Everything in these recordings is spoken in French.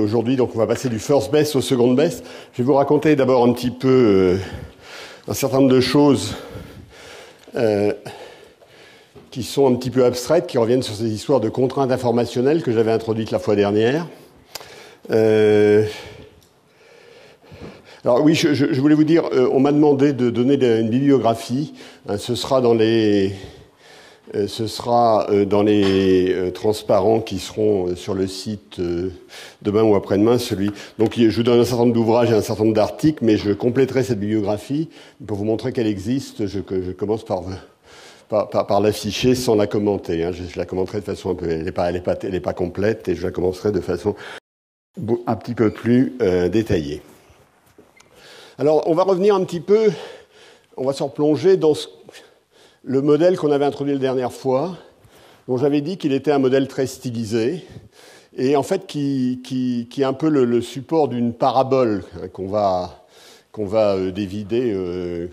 Aujourd'hui, donc, on va passer du first best au second best. Je vais vous raconter d'abord un petit peu euh, un certain nombre de choses euh, qui sont un petit peu abstraites, qui reviennent sur ces histoires de contraintes informationnelles que j'avais introduites la fois dernière. Euh, alors oui, je, voulais vous dire, on m'a demandé de donner une bibliographie. ce sera dans les euh, ce sera euh, dans les euh, transparents qui seront sur le site demain ou après-demain celui. Donc je vous donne un certain nombre d'ouvrages et un certain nombre d'articles, mais je compléterai cette bibliographie pour vous montrer qu'elle existe. Je, commence par, l'afficher sans la commenter. Hein. Je, la commenterai de façon un peu, elle n'est pas, complète et je la commencerai de façon un petit peu plus détaillée. Alors on va revenir un petit peu, on va se plonger dans ce le modèle qu'on avait introduit la dernière fois, dont j'avais dit qu'il était un modèle très stylisé, et en fait qui, qui, qui est un peu le, support d'une parabole qu'on va, qu'on va euh, dévider euh,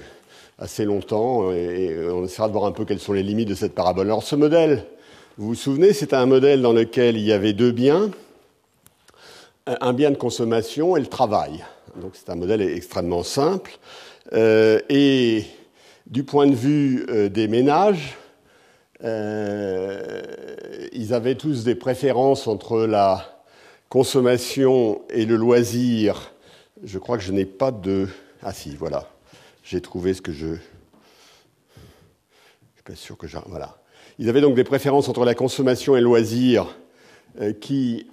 assez longtemps, et, on essaiera de voir un peu quelles sont les limites de cette parabole. Alors ce modèle, vous vous souvenez, c'est un modèle dans lequel il y avait deux biens, un bien de consommation et le travail. Donc c'est un modèle extrêmement simple. Euh, et du point de vue euh, des ménages, euh, ils avaient tous des préférences entre la consommation et le loisir. Je crois que je n'ai pas de... Ah si, voilà. J'ai trouvé ce que je... Je suis pas sûr que j'ai... Voilà. Ils avaient donc des préférences entre la consommation et le loisir euh, qui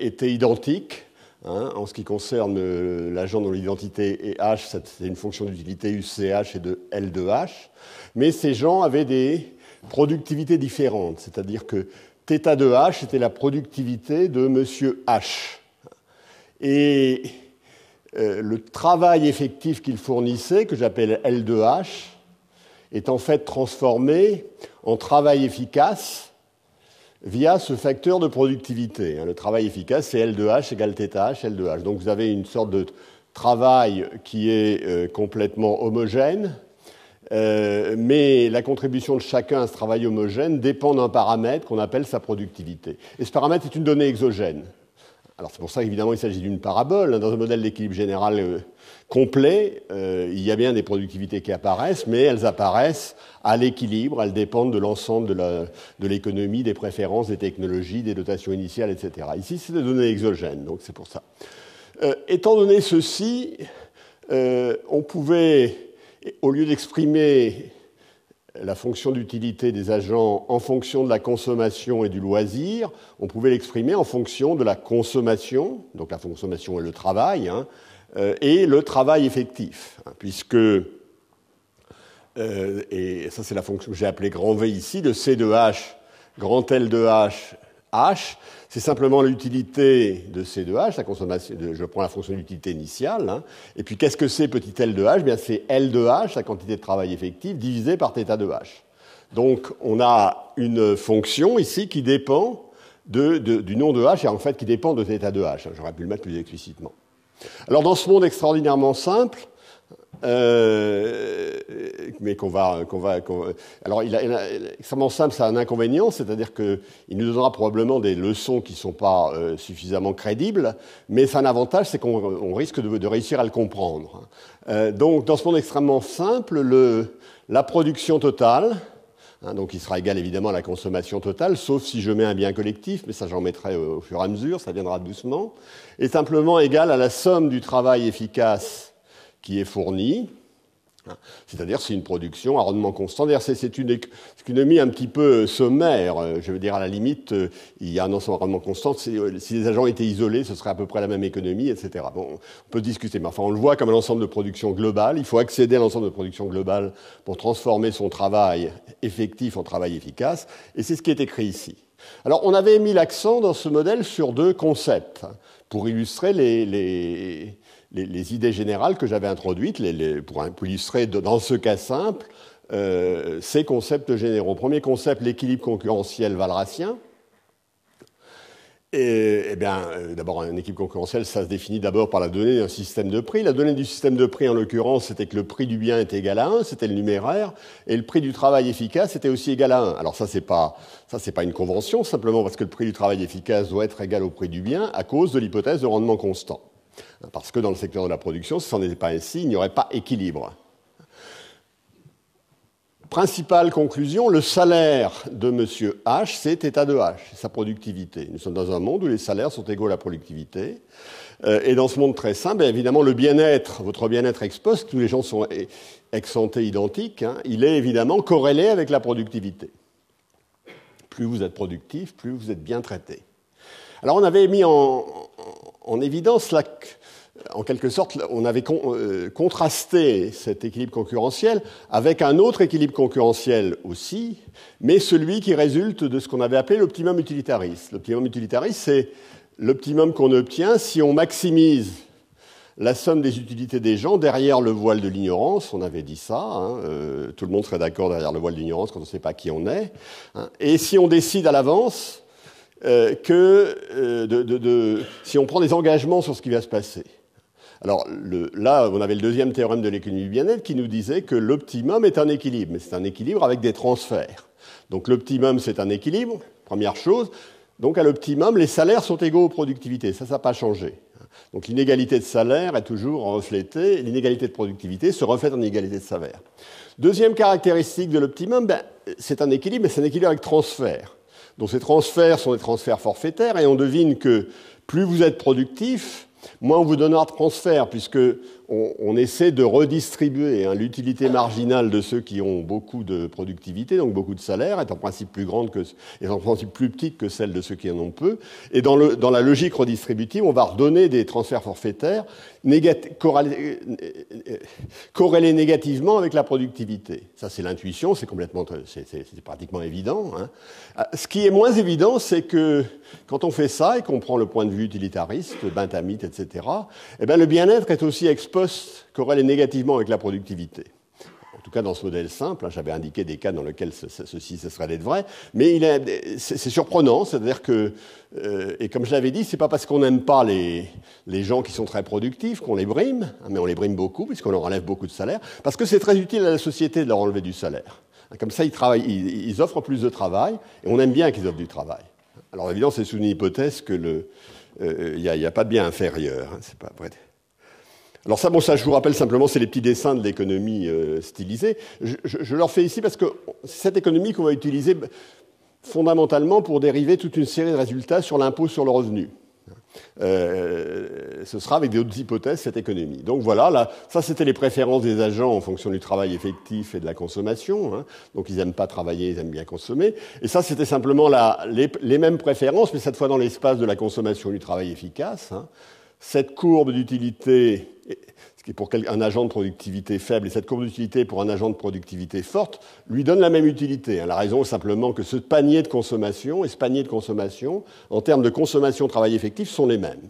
étaient identiques. Hein. en ce qui concerne euh, l'agent dont l'identité est H, c'est une fonction d'utilité UCH et de L 2 H. Mais ces gens avaient des productivités différentes, c'est-à-dire que θ 2 H était la productivité de Monsieur H. Et euh, le travail effectif qu'il fournissait, que j'appelle L 2 H, est en fait transformé en travail efficace via ce facteur de productivité. Hein. Le travail efficace, c'est L2H égale θH, L2H. Donc vous avez une sorte de travail qui est euh, complètement homogène, euh, mais la contribution de chacun à ce travail homogène dépend d'un paramètre qu'on appelle sa productivité. Et ce paramètre est une donnée exogène. Alors c'est pour ça qu'évidemment, il s'agit d'une parabole. Dans un modèle d'équilibre général euh, complet, euh, il y a bien des productivités qui apparaissent, mais elles apparaissent à l'équilibre, elles dépendent de l'ensemble de l'économie, des préférences, des technologies, des dotations initiales, etc. Ici c'est des données exogènes, donc c'est pour ça. Euh, étant donné ceci, on pouvait, au lieu d'exprimer la fonction d'utilité des agents en fonction de la consommation et du loisir, on pouvait l'exprimer en fonction de la consommation, donc la consommation et le travail, hein, euh, et le travail effectif, hein, puisque, euh, et ça c'est la fonction que j'ai appelée grand V ici, de C de H, grand L de H H, c'est simplement l'utilité de C de H, la consommation je prends la fonction d'utilité initiale, hein. et puis qu'est-ce que c'est petit L de H eh Bien c'est L de H, la quantité de travail effective, divisé par θ de H. Donc on a une fonction ici qui dépend de, du nom de H et en fait qui dépend de θ de H. J'aurais pu le mettre plus explicitement. Alors dans ce monde extraordinairement simple, euh, mais qu'on va, alors il, extrêmement simple, ça a un inconvénient, c'est-à-dire qu'il nous donnera probablement des leçons qui ne sont pas euh, suffisamment crédibles, mais ça un avantage, c'est qu'on risque de, réussir à le comprendre. Euh, donc dans ce monde extrêmement simple, la production totale, hein, donc il sera égale évidemment à la consommation totale, sauf si je mets un bien collectif, mais ça j'en mettrai au, au fur et à mesure, ça viendra doucement, est simplement égale à la somme du travail efficace qui est fournie. C'est-à-dire, c'est une production à rendement constant. c'est une économie un petit peu euh, sommaire. Euh, je veux dire, à la limite, euh, il y a un ensemble à rendement constant. Si les agents étaient isolés, ce serait à peu près la même économie, etc. Bon, on peut discuter, mais enfin, on le voit comme un ensemble de production globale. Il faut accéder à l'ensemble de production globale pour transformer son travail effectif en travail efficace. Et c'est ce qui est écrit ici. Alors on avait mis l'accent dans ce modèle sur deux concepts pour illustrer les, idées générales que j'avais introduites, pour, illustrer dans ce cas simple euh, ces concepts généraux. Premier concept, l'équilibre concurrentiel valracien et, eh bien, euh, d'abord, une équipe concurrentielle, ça se définit d'abord par la donnée d'un système de prix. La donnée du système de prix, en l'occurrence, c'était que le prix du bien était égal à 1, c'était le numéraire, et le prix du travail efficace était aussi égal à 1. Alors ça, c'est pas ça, c'est pas une convention, simplement parce que le prix du travail efficace doit être égal au prix du bien à cause de l'hypothèse de rendement constant. Parce que dans le secteur de la production, si ce n'était pas ainsi, il n'y aurait pas équilibre. Principale conclusion, le salaire de M. H, c'est état de H, sa productivité. Nous sommes dans un monde où les salaires sont égaux à la productivité. Euh, et dans ce monde très simple, ben, évidemment, le bien-être, votre bien-être ex tous les gens sont e-, ex santé identiques, hein, il est évidemment corrélé avec la productivité. Plus vous êtes productif, plus vous êtes bien traité. Alors on avait mis en évidence la, en quelque sorte, on avait euh, contrasté cet équilibre concurrentiel avec un autre équilibre concurrentiel aussi, mais celui qui résulte de ce qu'on avait appelé l'optimum utilitariste. L'optimum utilitariste, c'est l'optimum qu'on obtient si on maximise la somme des utilités des gens derrière le voile de l'ignorance, on avait dit ça, hein, euh, tout le monde serait d'accord derrière le voile de l'ignorance quand on ne sait pas qui on est, hein. et si on décide à l'avance euh, que si on prend des engagements sur ce qui va se passer. Alors là, on avait le deuxième théorème de l'économie du bien-être qui nous disait que l'optimum est un équilibre, mais c'est un équilibre avec des transferts. Donc l'optimum, c'est un équilibre, première chose. Donc à l'optimum, les salaires sont égaux aux productivités. Ça, ça n'a pas changé. Donc l'inégalité de salaire est toujours reflétée, l'inégalité de productivité se reflète en inégalité de salaire. Deuxième caractéristique de l'optimum, ben, c'est un équilibre, mais c'est un équilibre avec transfert. Donc ces transferts sont des transferts forfaitaires et on devine que plus vous êtes productif, moi, on vous donnera de transfert, puisque on, essaie de redistribuer. Hein. L'utilité marginale de ceux qui ont beaucoup de productivité, donc beaucoup de salaire, est en principe plus grande que, en principe plus petite que celle de ceux qui en ont peu. Et dans, la logique redistributive, on va redonner des transferts forfaitaires euh, corrélés, négativement avec la productivité. Ça, c'est l'intuition, c'est complètement, c'est pratiquement évident. Hein. Ah, ce qui est moins évident, c'est que quand on fait ça et qu'on prend le point de vue utilitariste, bintamite, etc., eh ben, le bien-être est aussi exposé qu'aurait négativement avec la productivité. En tout cas, dans ce modèle simple, hein, j'avais indiqué des cas dans lesquels ce, ceci serait d'être vrai, mais c'est surprenant, c'est-à-dire que, euh, et comme je l'avais dit, c'est pas parce qu'on n'aime pas les, les, gens qui sont très productifs qu'on les brime, hein, mais on les brime beaucoup puisqu'on leur enlève beaucoup de salaire, parce que c'est très utile à la société de leur enlever du salaire. Hein, comme ça, ils, travaillent, ils, offrent plus de travail, et on aime bien qu'ils offrent du travail. Alors évidemment, c'est sous une hypothèse que le, euh, euh, il n'y a, pas de bien inférieur, c'est pas vrai. Alors ça, bon, ça, je vous rappelle simplement, c'est les petits dessins de l'économie euh, stylisée. Je, leur fais ici parce que c'est cette économie qu'on va utiliser bah, fondamentalement pour dériver toute une série de résultats sur l'impôt sur le revenu. Euh, ce sera avec d'autres hypothèses cette économie. Donc voilà, ça c'était les préférences des agents en fonction du travail effectif et de la consommation. Hein. Donc ils n'aiment pas travailler, ils aiment bien consommer. Et ça c'était simplement les, mêmes préférences, mais cette fois dans l'espace de la consommation du travail efficace. Hein. Cette courbe d'utilité qui pour un agent de productivité faible, et cette courbe d'utilité pour un agent de productivité forte, lui donne la même utilité. Hein. La raison est simplement que ce panier de consommation et ce panier de consommation, en termes de consommation travail effectif, sont les mêmes.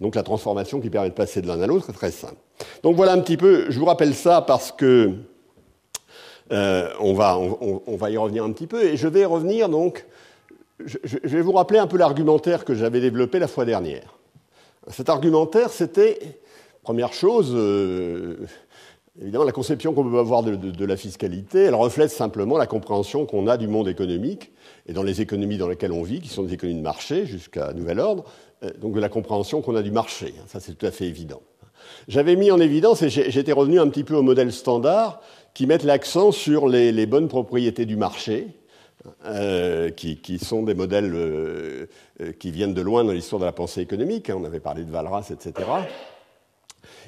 Donc la transformation qui permet de passer de l'un à l'autre est très simple. Donc voilà un petit peu, je vous rappelle ça parce que euh, on, va, on, va, y revenir un petit peu, et je vais revenir donc, je vais vous rappeler un peu l'argumentaire que j'avais développé la fois dernière. Cet argumentaire, c'était Première chose, euh, évidemment, la conception qu'on peut avoir de, la fiscalité, elle reflète simplement la compréhension qu'on a du monde économique et dans les économies dans lesquelles on vit, qui sont des économies de marché jusqu'à nouvel ordre, euh, donc de la compréhension qu'on a du marché. Hein, ça, c'est tout à fait évident. J'avais mis en évidence, et j'étais revenu un petit peu au modèle standard, qui met l'accent sur les, bonnes propriétés du marché, euh, qui, sont des modèles qui viennent de loin dans l'histoire de la pensée économique. Hein, on avait parlé de Valras, etc.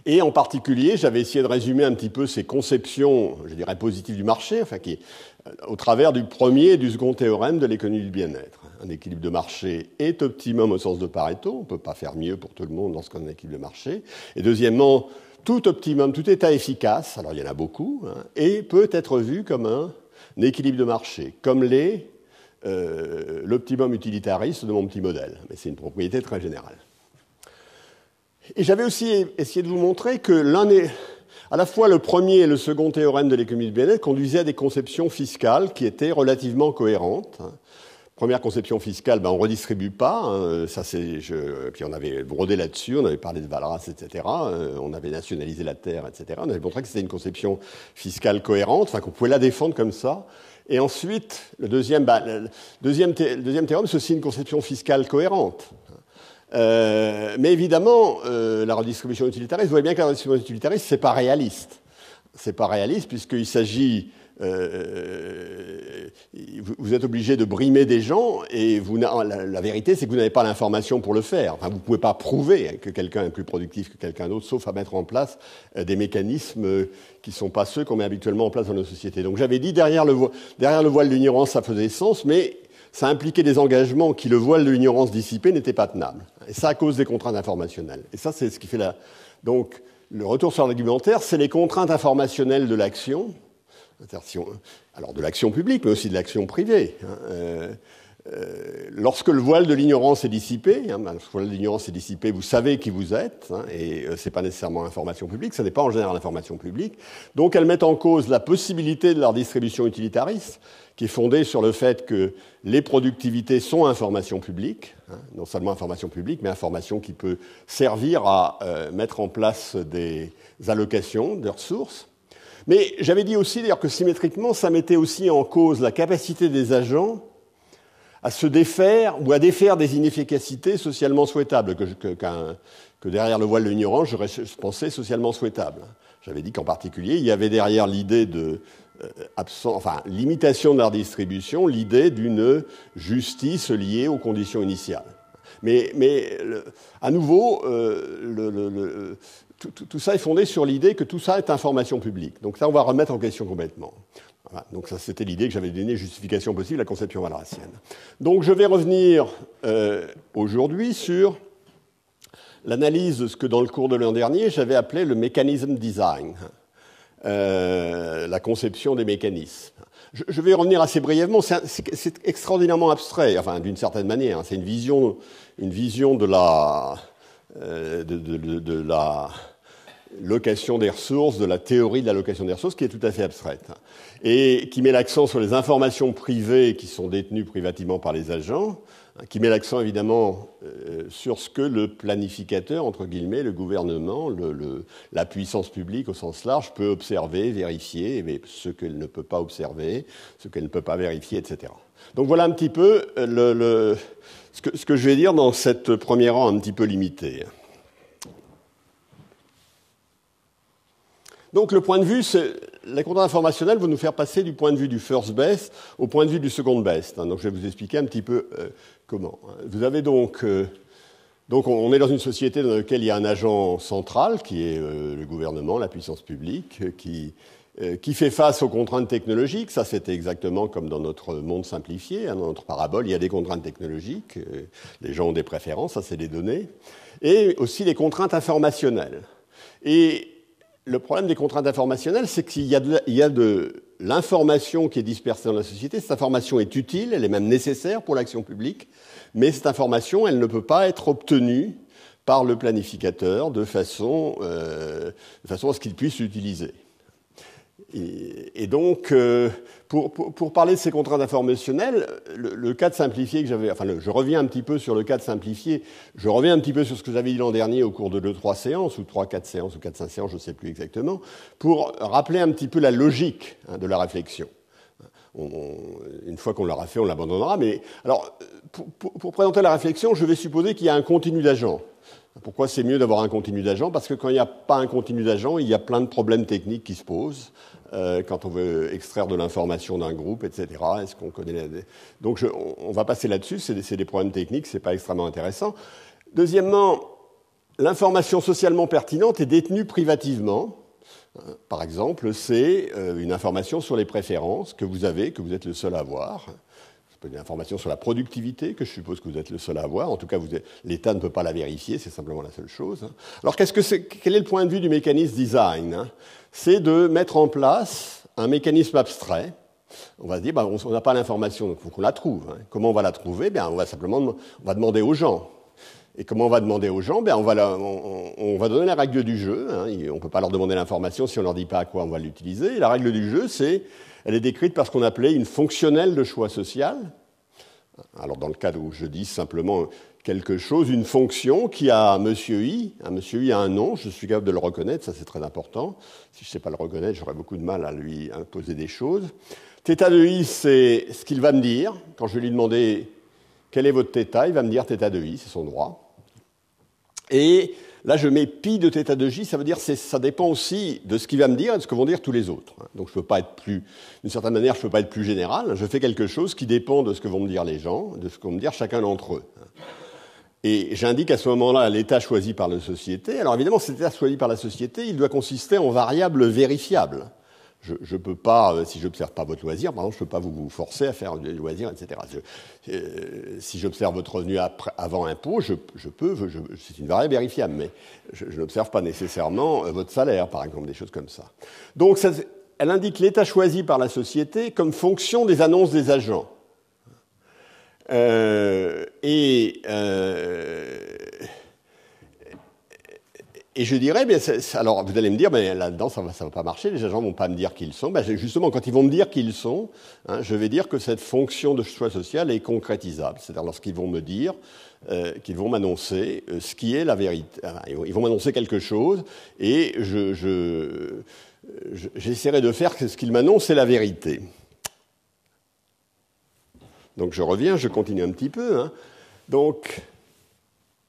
Et en particulier, j'avais essayé de résumer un petit peu ces conceptions, je dirais, positives du marché, enfin, qui, euh, au travers du premier et du second théorème de l'économie du bien-être. Un équilibre de marché est optimum au sens de Pareto, on ne peut pas faire mieux pour tout le monde lorsqu'on a un équilibre de marché. Et deuxièmement, tout optimum, tout état efficace, alors il y en a beaucoup, hein, et peut être vu comme un, équilibre de marché, comme l'est euh, l'optimum utilitariste de mon petit modèle. Mais c'est une propriété très générale. Et j'avais aussi essayé de vous montrer que l'un est... À la fois le premier et le second théorème de l'économie de bien-être conduisaient à des conceptions fiscales qui étaient relativement cohérentes. Première conception fiscale, ben on redistribue pas. Hein. ça c'est, je, puis on avait brodé là-dessus, on avait parlé de Valras, etc. Euh, on avait nationalisé la terre, etc. On avait montré que c'était une conception fiscale cohérente, enfin qu'on pouvait la défendre comme ça. Et ensuite, le deuxième, bah, le deuxième théorème, c'est aussi une conception fiscale cohérente. Euh, mais évidemment, euh, la redistribution utilitariste, vous voyez bien que la redistribution utilitariste, c'est pas réaliste. C'est pas réaliste puisqu'il s'agit euh, vous êtes obligé de brimer des gens et vous, la, vérité, c'est que vous n'avez pas l'information pour le faire. Enfin, vous ne pouvez pas prouver que quelqu'un est plus productif que quelqu'un d'autre, sauf à mettre en place des mécanismes qui ne sont pas ceux qu'on met habituellement en place dans nos sociétés. Donc j'avais dit, derrière le, derrière le voile ça faisait sens, mais ça impliquait des engagements qui, le voile de l'ignorance dissipée, n'étaient pas tenables. Et ça à cause des contraintes informationnelles. Et ça, c'est ce qui fait la. Donc, le retour sur l'argumentaire, c'est les contraintes informationnelles de l'action, hein, alors de l'action publique, mais aussi de l'action privée. Hein, euh, euh, lorsque le voile de l'ignorance est dissipé, hein, ben, le voile de l'ignorance est dissipé, vous savez qui vous êtes, hein, et euh, ce n'est pas nécessairement l'information publique, ce n'est pas en général l'information publique. Donc elles mettent en cause la possibilité de leur distribution utilitariste, qui est fondée sur le fait que les productivités sont information publique, hein, non seulement information publique, mais information qui peut servir à euh, mettre en place des allocations de ressources. Mais j'avais dit aussi d'ailleurs que symétriquement, ça mettait aussi en cause la capacité des agents à se défaire ou à défaire des inefficacités socialement souhaitables, que, derrière le voile de l'ignorance, je, pensé pensais socialement souhaitable. J'avais dit qu'en particulier, il y avait derrière l'idée de, euh, limitation de la redistribution, l'idée d'une justice liée aux conditions initiales. Mais, à nouveau, euh, tout, tout, ça est fondé sur l'idée que tout ça est information publique. Donc ça, on va remettre en question complètement donc ça, c'était l'idée que j'avais donnée, justification possible à la conception valracienne. Donc je vais revenir euh, aujourd'hui sur l'analyse de ce que dans le cours de l'an dernier j'avais appelé le mécanisme design, euh, la conception des mécanismes. Je, vais revenir assez brièvement. C'est extraordinairement abstrait, enfin d'une certaine manière. Hein. C'est une vision, une vision de la, euh, de la location des ressources, de la théorie de la location des ressources, qui est tout à fait abstraite, hein, et qui met l'accent sur les informations privées qui sont détenues privativement par les agents, hein, qui met l'accent évidemment euh, sur ce que le planificateur, entre guillemets, le gouvernement, la puissance publique au sens large peut observer, vérifier, mais ce qu'elle ne peut pas observer, ce qu'elle ne peut pas vérifier, etc. Donc voilà un petit peu euh, ce, que, ce, que, je vais dire dans cette première rang un petit peu limitée. Hein. Donc le point de vue, c'est la contrainte informationnelle vont nous faire passer du point de vue du first best au point de vue du second best. Hein. Donc je vais vous expliquer un petit peu euh, comment. Hein. Vous avez donc euh, donc on est dans une société dans laquelle il y a un agent central qui est euh, le gouvernement, la puissance publique, qui fait face aux contraintes technologiques. Ça, c'était exactement comme dans notre monde simplifié, hein, dans notre parabole. Il y a des contraintes technologiques, les gens ont des préférences, ça c'est des données, et aussi les contraintes informationnelles. Et le problème des contraintes informationnelles, c'est qu'il y a de l'information qui est dispersée dans la société. Cette information est utile, elle est même nécessaire pour l'action publique, mais cette information, elle ne peut pas être obtenue par le planificateur de façon, euh, de façon à ce qu'il puisse l'utiliser. Et, donc, euh, pour, parler de ces contraintes informationnelles, le, cas cadre simplifié que j'avais, enfin, je reviens un petit peu sur le cadre simplifié, je reviens un petit peu sur ce que j'avais dit l'an dernier au cours de 2-3 séances, ou 3-4 séances, ou 4-5 séances, je ne sais plus exactement, pour rappeler un petit peu la logique hein, de la réflexion. une fois qu'on l'aura fait, on l'abandonnera. Mais alors, pour, présenter la réflexion, je vais supposer qu'il y a un continu d'agents. Pourquoi c'est mieux d'avoir un continu d'agents Parce que quand il n'y a pas un continu d'agents, il y a plein de problèmes techniques qui se posent. Euh, quand on veut extraire de l'information d'un groupe, etc. Est-ce qu'on connaît la... Donc on, va passer là-dessus, c'est des, problèmes techniques, c'est pas extrêmement intéressant. Deuxièmement, l'information socialement pertinente est détenue privativement. Par exemple, c'est euh, une information sur les préférences que vous avez, que vous êtes le seul à avoir C'est une information sur la productivité, que je suppose que vous êtes le seul à avoir. En tout cas, l'État ne peut pas la vérifier, c'est simplement la seule chose. Hein. Alors, quel est le point de vue du mécanisme design hein? c'est de mettre en place un mécanisme abstrait. On va se dire, bah, on n'a pas l'information, donc il faut qu'on la trouve. Hein. Comment on va la trouver eh On va simplement on va demander aux gens. Et comment on va demander aux gens eh on, va donner la règle du jeu. Hein. On ne peut pas leur demander l'information si on ne leur dit pas à quoi on va l'utiliser. La règle du jeu, c'est, elle est décrite par ce qu'on appelait une fonctionnelle de choix social. Alors dans le cadre où je dis simplement quelque chose, une fonction qui a monsieur i, un monsieur i a un nom, je suis capable de le reconnaître, ça c'est très important. Si je ne sais pas le reconnaître, j'aurais beaucoup de mal à lui imposer des choses. Θ de i, c'est ce qu'il va me dire. Quand je vais lui demander quel est votre θ, il va me dire θ de i, c'est son droit. Et là, je mets pi de θ de j, ça veut dire que ça dépend aussi de ce qu'il va me dire et de ce que vont dire tous les autres. Donc je ne peux pas être plus, d'une certaine manière, je ne peux pas être plus général. Je fais quelque chose qui dépend de ce que vont me dire les gens, de ce qu'on me dire chacun d'entre eux. Et j'indique à ce moment-là l'état choisi par la société. Alors évidemment, cet état choisi par la société, il doit consister en variables vérifiables. Je ne peux pas, euh, si j'observe pas votre loisir, par exemple, je ne peux pas vous, forcer à faire du loisirs, etc. Euh, si j'observe votre revenu avant impôt, je, peux, c'est une variable vérifiable, mais je, n'observe pas nécessairement euh, votre salaire, par exemple, des choses comme ça. Donc, elle indique l'état choisi par la société comme fonction des annonces des agents. Euh, et, euh, et je dirais, alors vous allez me dire, mais là-dedans, ça ne va, pas marcher, les gens ne vont pas me dire qu'ils sont. Ben, justement, quand ils vont me dire qu'ils sont, hein, je vais dire que cette fonction de choix social est concrétisable. C'est-à-dire lorsqu'ils vont me dire, euh, qu'ils vont m'annoncer ce qui est la vérité. ils vont m'annoncer quelque chose et j'essaierai de faire que ce qu'ils m'annoncent, c'est la vérité. Donc je reviens, je continue un petit peu. Hein. Donc,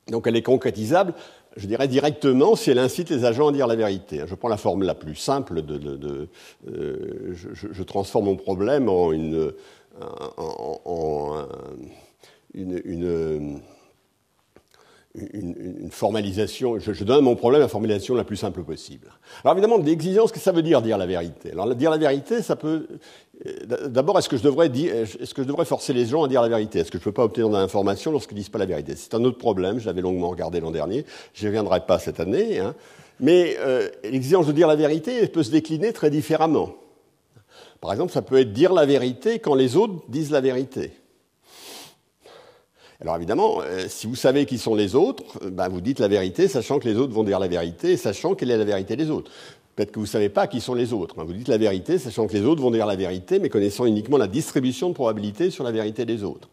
donc elle est concrétisable, je dirais directement, si elle incite les agents à dire la vérité. Hein. Je prends la forme la plus simple, de, euh, je, transforme mon problème en une... formalisation, je, donne donne mon problème la formulation la plus simple possible. Alors évidemment, l'exigence, que ça veut dire dire la vérité Alors dire la vérité, ça peut, euh, d'abord, euh, est-ce que, je devrais forcer les gens à dire la vérité Est-ce que je ne peux pas obtenir de l'information lorsqu'ils ne disent pas la vérité C'est un autre problème, je l'avais longuement regardé l'an dernier, Je ne reviendrai pas cette année. Hein. Mais euh, l'exigence de dire la vérité peut se décliner très différemment. Par exemple, ça peut être dire la vérité quand les autres disent la vérité. Alors évidemment, si vous savez qui sont les autres, ben, vous dites la vérité, sachant que les autres vont dire la vérité, sachant quelle est la vérité des autres peut que vous ne savez pas qui sont les autres. Hein. Vous dites la vérité, sachant que les autres vont dire la vérité, mais connaissant uniquement la distribution de probabilité sur la vérité des autres.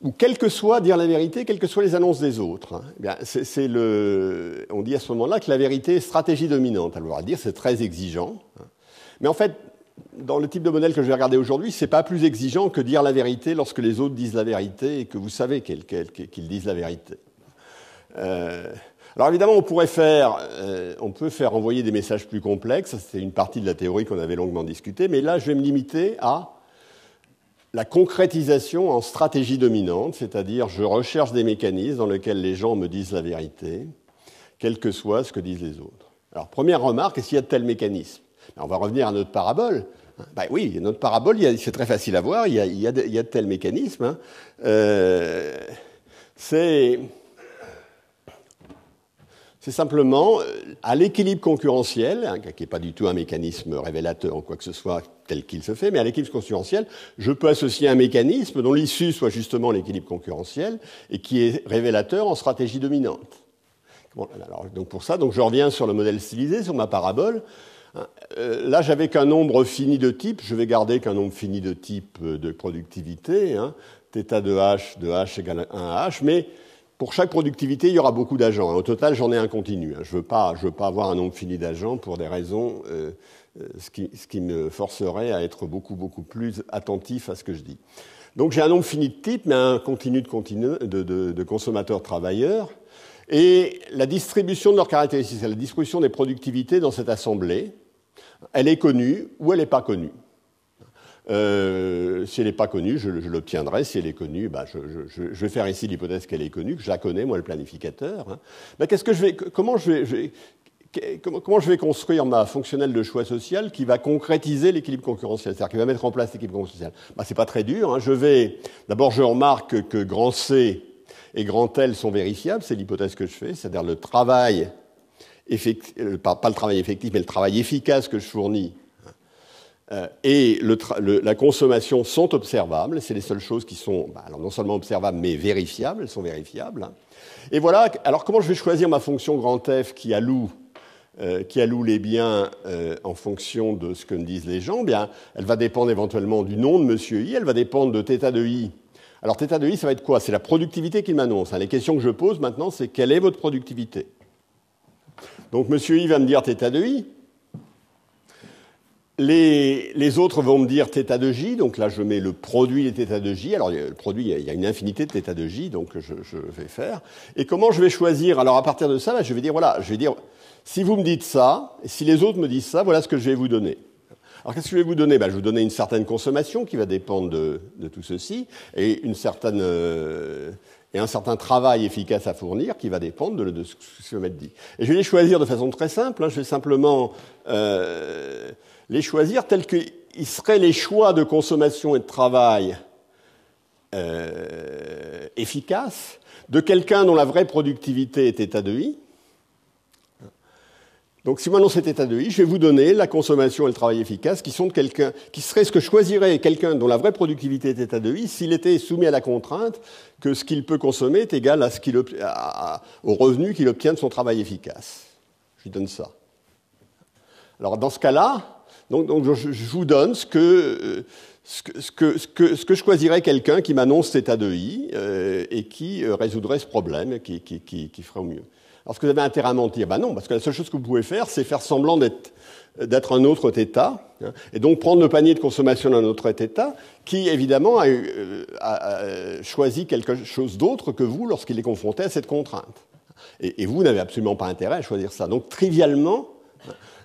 Ou quelle que soit dire la vérité, quelles que soient les annonces des autres. Hein, eh le... On dit à ce moment-là que la vérité est stratégie dominante. Alors à dire, c'est très exigeant. Hein. Mais en fait, dans le type de modèle que je vais regarder aujourd'hui, ce n'est pas plus exigeant que dire la vérité lorsque les autres disent la vérité et que vous savez qu'ils disent la vérité. Euh, alors évidemment, on pourrait faire, euh, on peut faire envoyer des messages plus complexes. C'est une partie de la théorie qu'on avait longuement discutée, mais là, je vais me limiter à la concrétisation en stratégie dominante, c'est-à-dire je recherche des mécanismes dans lesquels les gens me disent la vérité, quel que soit ce que disent les autres. Alors première remarque, est-ce qu'il y a de tels mécanismes ben, On va revenir à notre parabole. Hein, ben oui, notre parabole, c'est très facile à voir, il y a, de, tels mécanismes. Hein. Euh, c'est c'est simplement euh, à l'équilibre concurrentiel, hein, qui n'est pas du tout un mécanisme révélateur en quoi que ce soit tel qu'il se fait, mais à l'équilibre concurrentiel, je peux associer un mécanisme dont l'issue soit justement l'équilibre concurrentiel et qui est révélateur en stratégie dominante. Bon, donc pour ça, donc je reviens sur le modèle stylisé, sur ma parabole. Hein, euh, là, j'avais qu'un nombre fini de types. Je vais garder qu'un nombre fini de types euh, de productivité. Hein, θ de h de h égale 1 à h. Mais pour chaque productivité, il y aura beaucoup d'agents. Au total, j'en ai un continu. Hein. Je ne veux, veux, pas avoir un nombre fini d'agents pour des raisons, euh, euh, ce, qui, me forcerait à être beaucoup, beaucoup plus attentif à ce que je dis. Donc j'ai un nombre fini de types, mais un continu de, consommateurs-travailleurs. Et la distribution de leurs caractéristiques, c'est-à-dire la distribution des productivités dans cette assemblée, elle est connue ou elle n'est pas connue. Euh, si elle n'est pas connue, je, l'obtiendrai. Si elle est connue, bah, je, vais faire ici l'hypothèse qu'elle est connue, que je la connais, moi, le planificateur. Hein. Bah, qu'est-ce que je vais, comment je vais, construire ma fonctionnelle de choix social qui va concrétiser l'équilibre concurrentiel, c'est-à-dire qui va mettre en place l'équilibre concurrentiel ben, bah, n'est pas très dur. Hein. Je vais d'abord, je remarque que grand C et grand L sont vérifiables. C'est l'hypothèse que je fais, c'est-à-dire le travail euh, pas, le travail effectif, mais le travail efficace que je fournis euh, et la consommation sont observables. C'est les seules choses qui sont bah, non seulement observables, mais vérifiables. Elles sont vérifiables. Et voilà, alors comment je vais choisir ma fonction grand F qui alloue, euh, qui alloue les biens euh, en fonction de ce que me disent les gens eh Bien, Elle va dépendre éventuellement du nom de monsieur I, elle va dépendre de θ de I. Alors θ de I, ça va être quoi C'est la productivité qu'il m'annonce. Hein. Les questions que je pose maintenant, c'est quelle est votre productivité Donc monsieur I va me dire θ de I, les, autres vont me dire θ de J, donc là je mets le produit des θ de J. Alors le produit, il y a une infinité de θ de J, donc je, vais faire. Et comment je vais choisir Alors à partir de ça, je vais dire, voilà, je vais dire, si vous me dites ça, si les autres me disent ça, voilà ce que je vais vous donner. Alors qu'est-ce que je vais vous donner ben, Je vais vous donner une certaine consommation qui va dépendre de, tout ceci, et une certaine... Euh, et un certain travail efficace à fournir qui va dépendre de, ce que mettre dit. Et je vais les choisir de façon très simple. Hein. Je vais simplement euh, les choisir tels qu'ils seraient les choix de consommation et de travail euh, efficaces de quelqu'un dont la vraie productivité est état de I. Donc si maintenant cet état de vie, je vais vous donner la consommation et le travail efficace qui sont de quelqu'un qui serait ce que choisirait quelqu'un dont la vraie productivité est état de I s'il était soumis à la contrainte que ce qu'il peut consommer est égal à ce qu'il au revenu qu'il obtient de son travail efficace. Je lui donne ça. Alors dans ce cas-là, donc, donc je, je, vous donne ce que, euh, ce que, ce que, ce que, quelqu'un qui m'annonce cet de i euh, et qui euh, résoudrait ce problème, qui, qui, qui, ferait au mieux. Alors, est-ce que vous avez intérêt à mentir Ben non, parce que la seule chose que vous pouvez faire, c'est faire semblant d'être d'être un autre État, hein, et donc prendre le panier de consommation d'un autre État, qui évidemment a, a, a choisi quelque chose d'autre que vous lorsqu'il est confronté à cette contrainte. Et, et vous n'avez absolument pas intérêt à choisir ça. Donc trivialement,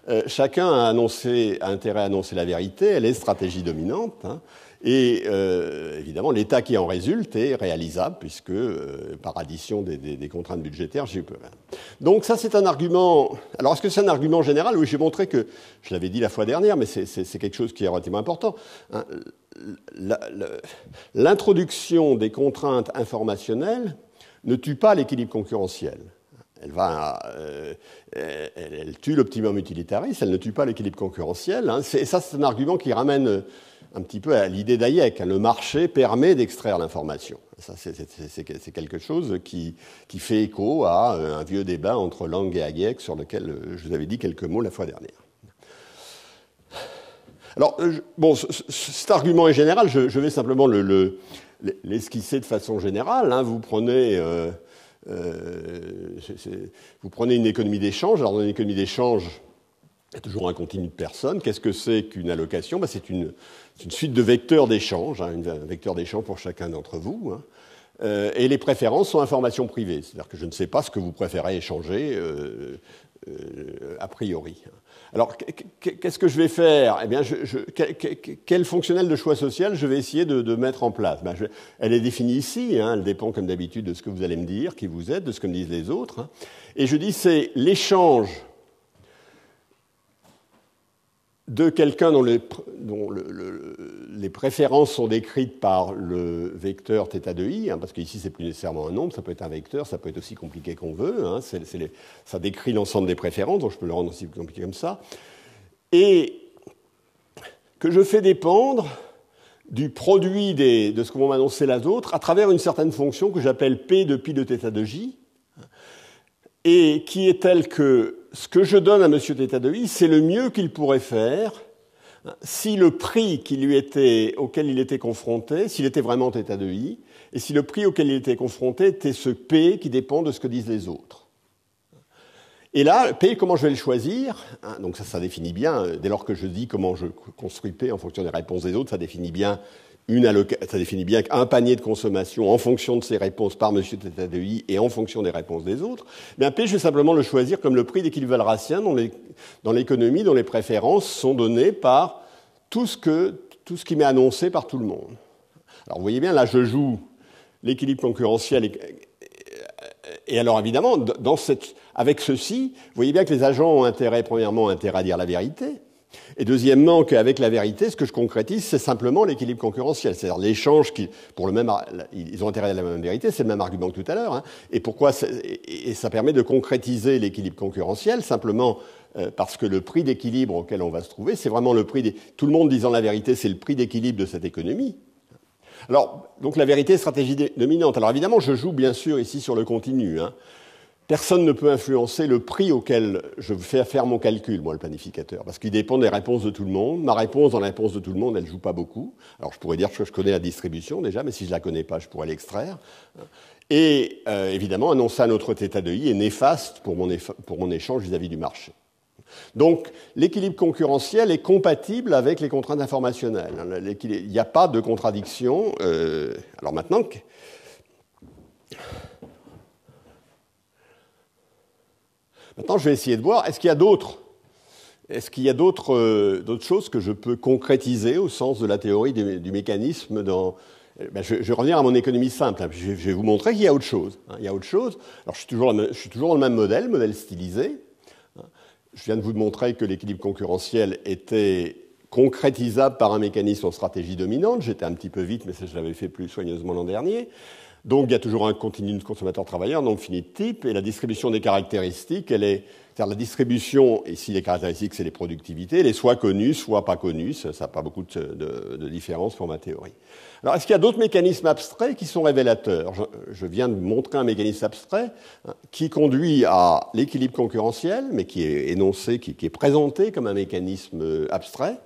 euh, chacun a, annoncé, intérêt à annoncer la vérité, elle est stratégie dominante. Hein. et euh, évidemment, l'état qui en résulte est réalisable, puisque euh, par addition des, contraintes budgétaires, j'y peux. Donc ça, c'est un argument. Alors, est-ce que c'est un argument général Oui, j'ai montré que, je l'avais dit la fois dernière, mais c'est quelque chose qui est relativement important. Hein. L'introduction des contraintes informationnelles ne tue pas l'équilibre concurrentiel. Euh, euh, elle, tue l'optimum utilitariste, elle ne tue pas l'équilibre concurrentiel. Et hein. ça, c'est un argument qui ramène un petit peu à l'idée d'Hayek. Hein. Le marché permet d'extraire l'information. c'est quelque chose qui, fait écho à euh, un vieux débat entre Lang et Hayek sur lequel je vous avais dit quelques mots la fois dernière. Alors, bon, cet argument est général, je, vais simplement l'esquisser de façon générale. Hein. Vous prenez... Euh, vous prenez une économie d'échange. Alors, dans une économie d'échange, il y a toujours un continu de personnes. Qu'est-ce que c'est qu'une allocation bah, C'est une, suite de vecteurs d'échange, hein, un vecteur d'échange pour chacun d'entre vous. Hein. Euh, et les préférences sont informations privées, c'est-à-dire que je ne sais pas ce que vous préférez échanger euh, a priori. Hein. Alors, qu'est-ce que je vais faire Eh bien, je, quel fonctionnel de choix social je vais essayer de, mettre en place ben, Elle est définie ici, hein. elle dépend comme d'habitude de ce que vous allez me dire, qui vous êtes, de ce que me disent les autres. Hein. Et je dis, c'est l'échange de quelqu'un dont, le, les préférences sont décrites par le vecteur θ de i, hein, parce qu'ici c'est plus nécessairement un nombre, ça peut être un vecteur, ça peut être aussi compliqué qu'on veut, hein, ça décrit l'ensemble des préférences, donc je peux le rendre aussi compliqué comme ça, et que je fais dépendre du produit de ce que vont m'annoncer les autres à travers une certaine fonction que j'appelle p de pi de θ de j, et qui est telle que ce que je donne à monsieur θ de i, c'est le mieux qu'il pourrait faire si le prix auquel il était confronté, s'il était vraiment état de I, et si le prix auquel il était confronté était ce P qui dépend de ce que disent les autres. Et là, P, comment je vais le choisir hein, Donc ça, ça définit bien, dès lors que je dis comment je construis P en fonction des réponses des autres, ça définit bien une ça définit bien qu'un panier de consommation en fonction de ses réponses par M. Tadei et en fonction des réponses des autres, bien P, je vais simplement le choisir comme le prix racien dans l'économie dont les préférences sont données par tout ce, qui m'est annoncé par tout le monde. Alors vous voyez bien, là je joue l'équilibre concurrentiel. Et, alors évidemment, avec ceci, vous voyez bien que les agents ont intérêt, premièrement, intérêt à dire la vérité et deuxièmement, qu'avec la vérité, ce que je concrétise, c'est simplement l'équilibre concurrentiel, c'est-à-dire l'échange qui, pour le même, ils ont intérêt à la même vérité, c'est le même argument que tout à l'heure. Hein. Et pourquoi Et ça permet de concrétiser l'équilibre concurrentiel simplement euh, parce que le prix d'équilibre auquel on va se trouver, c'est vraiment le prix des. Tout le monde disant la vérité, c'est le prix d'équilibre de cette économie. Alors, donc la vérité, est stratégie dominante. Alors évidemment, je joue bien sûr ici sur le continu. Hein. Personne ne peut influencer le prix auquel je fais faire mon calcul, moi, le planificateur, parce qu'il dépend des réponses de tout le monde. Ma réponse dans la réponse de tout le monde, elle ne joue pas beaucoup. Alors je pourrais dire que je connais la distribution déjà, mais si je ne la connais pas, je pourrais l'extraire. Et euh, évidemment, annoncer un autre θ de i est néfaste pour mon, échange vis-à-vis du marché. Donc l'équilibre concurrentiel est compatible avec les contraintes informationnelles. Il n'y a pas de contradiction. Euh, alors maintenant, Maintenant, je vais essayer de voir, est-ce qu'il y a d'autres est qu'il y a euh, d'autres choses que je peux concrétiser au sens de la théorie du, mécanisme dans... Euh, ben, je, vais revenir à mon économie simple. Hein, je, vais vous montrer qu'il y a autre chose. Hein, a autre chose. je suis, toujours, dans le même modèle, modèle stylisé. Hein. Je viens de vous montrer que l'équilibre concurrentiel était concrétisable par un mécanisme en stratégie dominante. J'étais un petit peu vite, mais je l'avais fait plus soigneusement l'an dernier. Donc il y a toujours un continuum de consommateur-travailleur, donc fini de type, et la distribution des caractéristiques, elle est, c'est-à-dire la distribution, ici, les caractéristiques c'est les productivités, elle est soit connue, soit pas connue, ça n'a pas beaucoup de, différence pour ma théorie. Alors est-ce qu'il y a d'autres mécanismes abstraits qui sont révélateurs je, viens de montrer un mécanisme abstrait hein, qui conduit à l'équilibre concurrentiel, mais qui est énoncé, qui, est présenté comme un mécanisme euh, abstrait.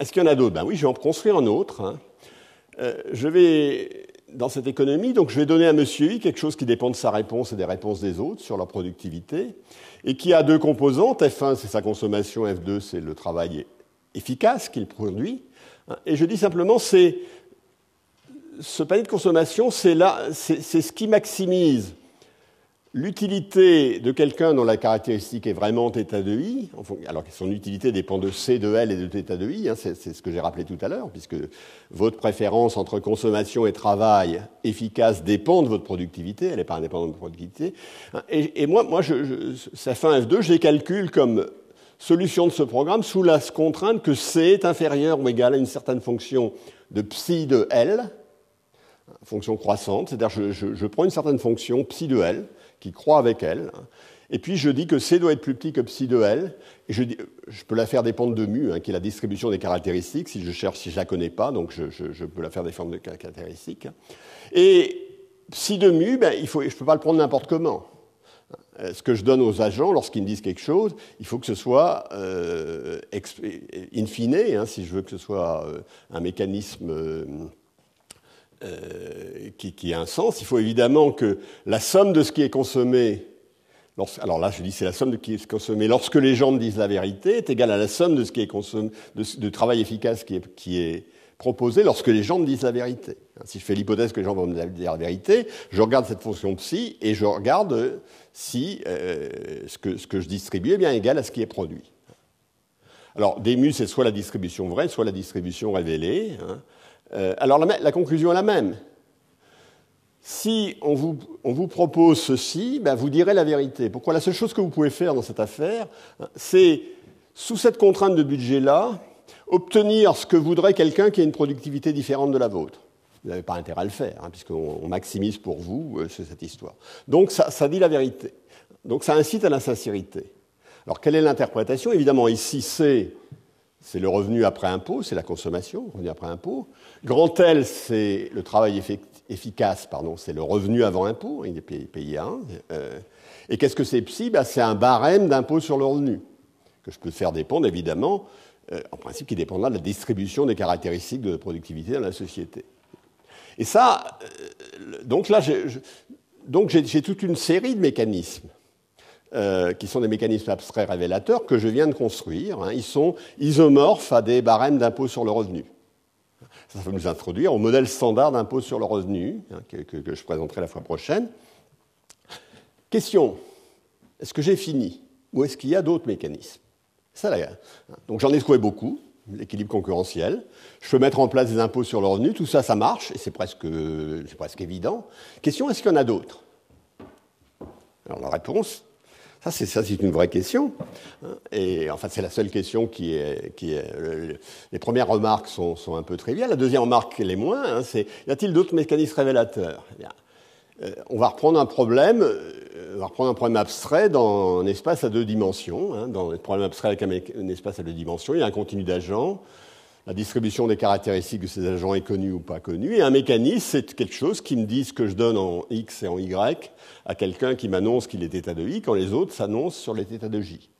Est-ce qu'il y en a d'autres Ben oui, je vais en construire un autre. Hein. Euh, je vais dans cette économie. Donc je vais donner à Monsieur I quelque chose qui dépend de sa réponse et des réponses des autres sur leur productivité, et qui a deux composantes. F1, c'est sa consommation, F2, c'est le travail efficace qu'il produit. Et je dis simplement, c'est ce panier de consommation, c'est là, c'est ce qui maximise L'utilité de quelqu'un dont la caractéristique est vraiment θ de i, alors que son utilité dépend de C de L et de θ de i, hein, c'est ce que j'ai rappelé tout à l'heure, puisque votre préférence entre consommation et travail efficace dépend de votre productivité, elle n'est pas indépendante de votre productivité. Hein, et, moi, moi je, F2, je les calcule comme solution de ce programme sous la contrainte que C est inférieur ou égal à une certaine fonction de psi de L, hein, fonction croissante, c'est-à-dire je, je prends une certaine fonction psi de L, qui croit avec elle. Et puis je dis que C doit être plus petit que psi de L. Et je, je peux la faire dépendre de mu, hein, qui est la distribution des caractéristiques, si je cherche, si je la connais pas, donc je, peux la faire des formes de caractéristiques. Et psi de mu, ben, il faut, je ne peux pas le prendre n'importe comment. Euh, ce que je donne aux agents lorsqu'ils me disent quelque chose, il faut que ce soit euh, in fine, hein, si je veux que ce soit euh, un mécanisme euh, qui, a un sens. Il faut évidemment que la somme de ce qui est consommé, alors là je dis c'est la somme de ce qui est consommé lorsque les gens me disent la vérité, est égale à la somme de ce qui est consommé, de, travail efficace qui est, qui est proposé lorsque les gens me disent la vérité. Si je fais l'hypothèse que les gens vont me dire la vérité, je regarde cette fonction psi et je regarde si euh, ce, que, ce que je distribue est bien égal à ce qui est produit. Alors, mus, c'est soit la distribution vraie, soit la distribution révélée. Hein. Euh, alors la, conclusion est la même. Si on vous, propose ceci, ben, vous direz la vérité. Pourquoi la seule chose que vous pouvez faire dans cette affaire, hein, c'est, sous cette contrainte de budget-là, obtenir ce que voudrait quelqu'un qui a une productivité différente de la vôtre. Vous n'avez pas intérêt à le faire, hein, puisqu'on maximise pour vous euh, cette histoire. Donc ça, ça dit la vérité. Donc ça incite à la sincérité. Alors quelle est l'interprétation Évidemment, ici, c'est c'est le revenu après impôt, c'est la consommation, revenu après impôt. Grand L, c'est le travail efficace, pardon, c'est le revenu avant impôt, il est payé, à 1. Euh. et qu'est-ce que c'est PSI bah, C'est un barème d'impôt sur le revenu, que je peux faire dépendre évidemment, euh, en principe qui dépendra de la distribution des caractéristiques de productivité dans la société. Et ça, euh, donc là, j'ai toute une série de mécanismes euh, qui sont des mécanismes abstraits révélateurs que je viens de construire. Hein. Ils sont isomorphes à des barèmes d'impôt sur le revenu. Ça va nous introduire au modèle standard d'impôt sur le revenu hein, que, je présenterai la fois prochaine. Question est-ce que j'ai fini ou est-ce qu'il y a d'autres mécanismes Ça, Donc j'en ai trouvé beaucoup l'équilibre concurrentiel. Je peux mettre en place des impôts sur le revenu, tout ça, ça marche, et c'est presque, presque évident. Question, est-ce qu'il y en a d'autres Alors la réponse, ça, c'est une vraie question. Hein. Et en fait, c'est la seule question qui est, qui est. les premières remarques sont, un peu triviales. La deuxième remarque, les moins. Hein, c'est y a-t-il d'autres mécanismes révélateurs eh euh, On va reprendre un problème. Euh, on va reprendre un problème abstrait dans un espace à deux dimensions. Hein. dans un problème abstrait avec un, un, espace à deux dimensions, il y a un continu d'agents. La distribution des caractéristiques de ces agents est connue ou pas connue. Et un mécanisme, c'est quelque chose qui me dit ce que je donne en X et en Y à quelqu'un qui m'annonce qu'il est état de Y quand les autres s'annoncent sur les états de J.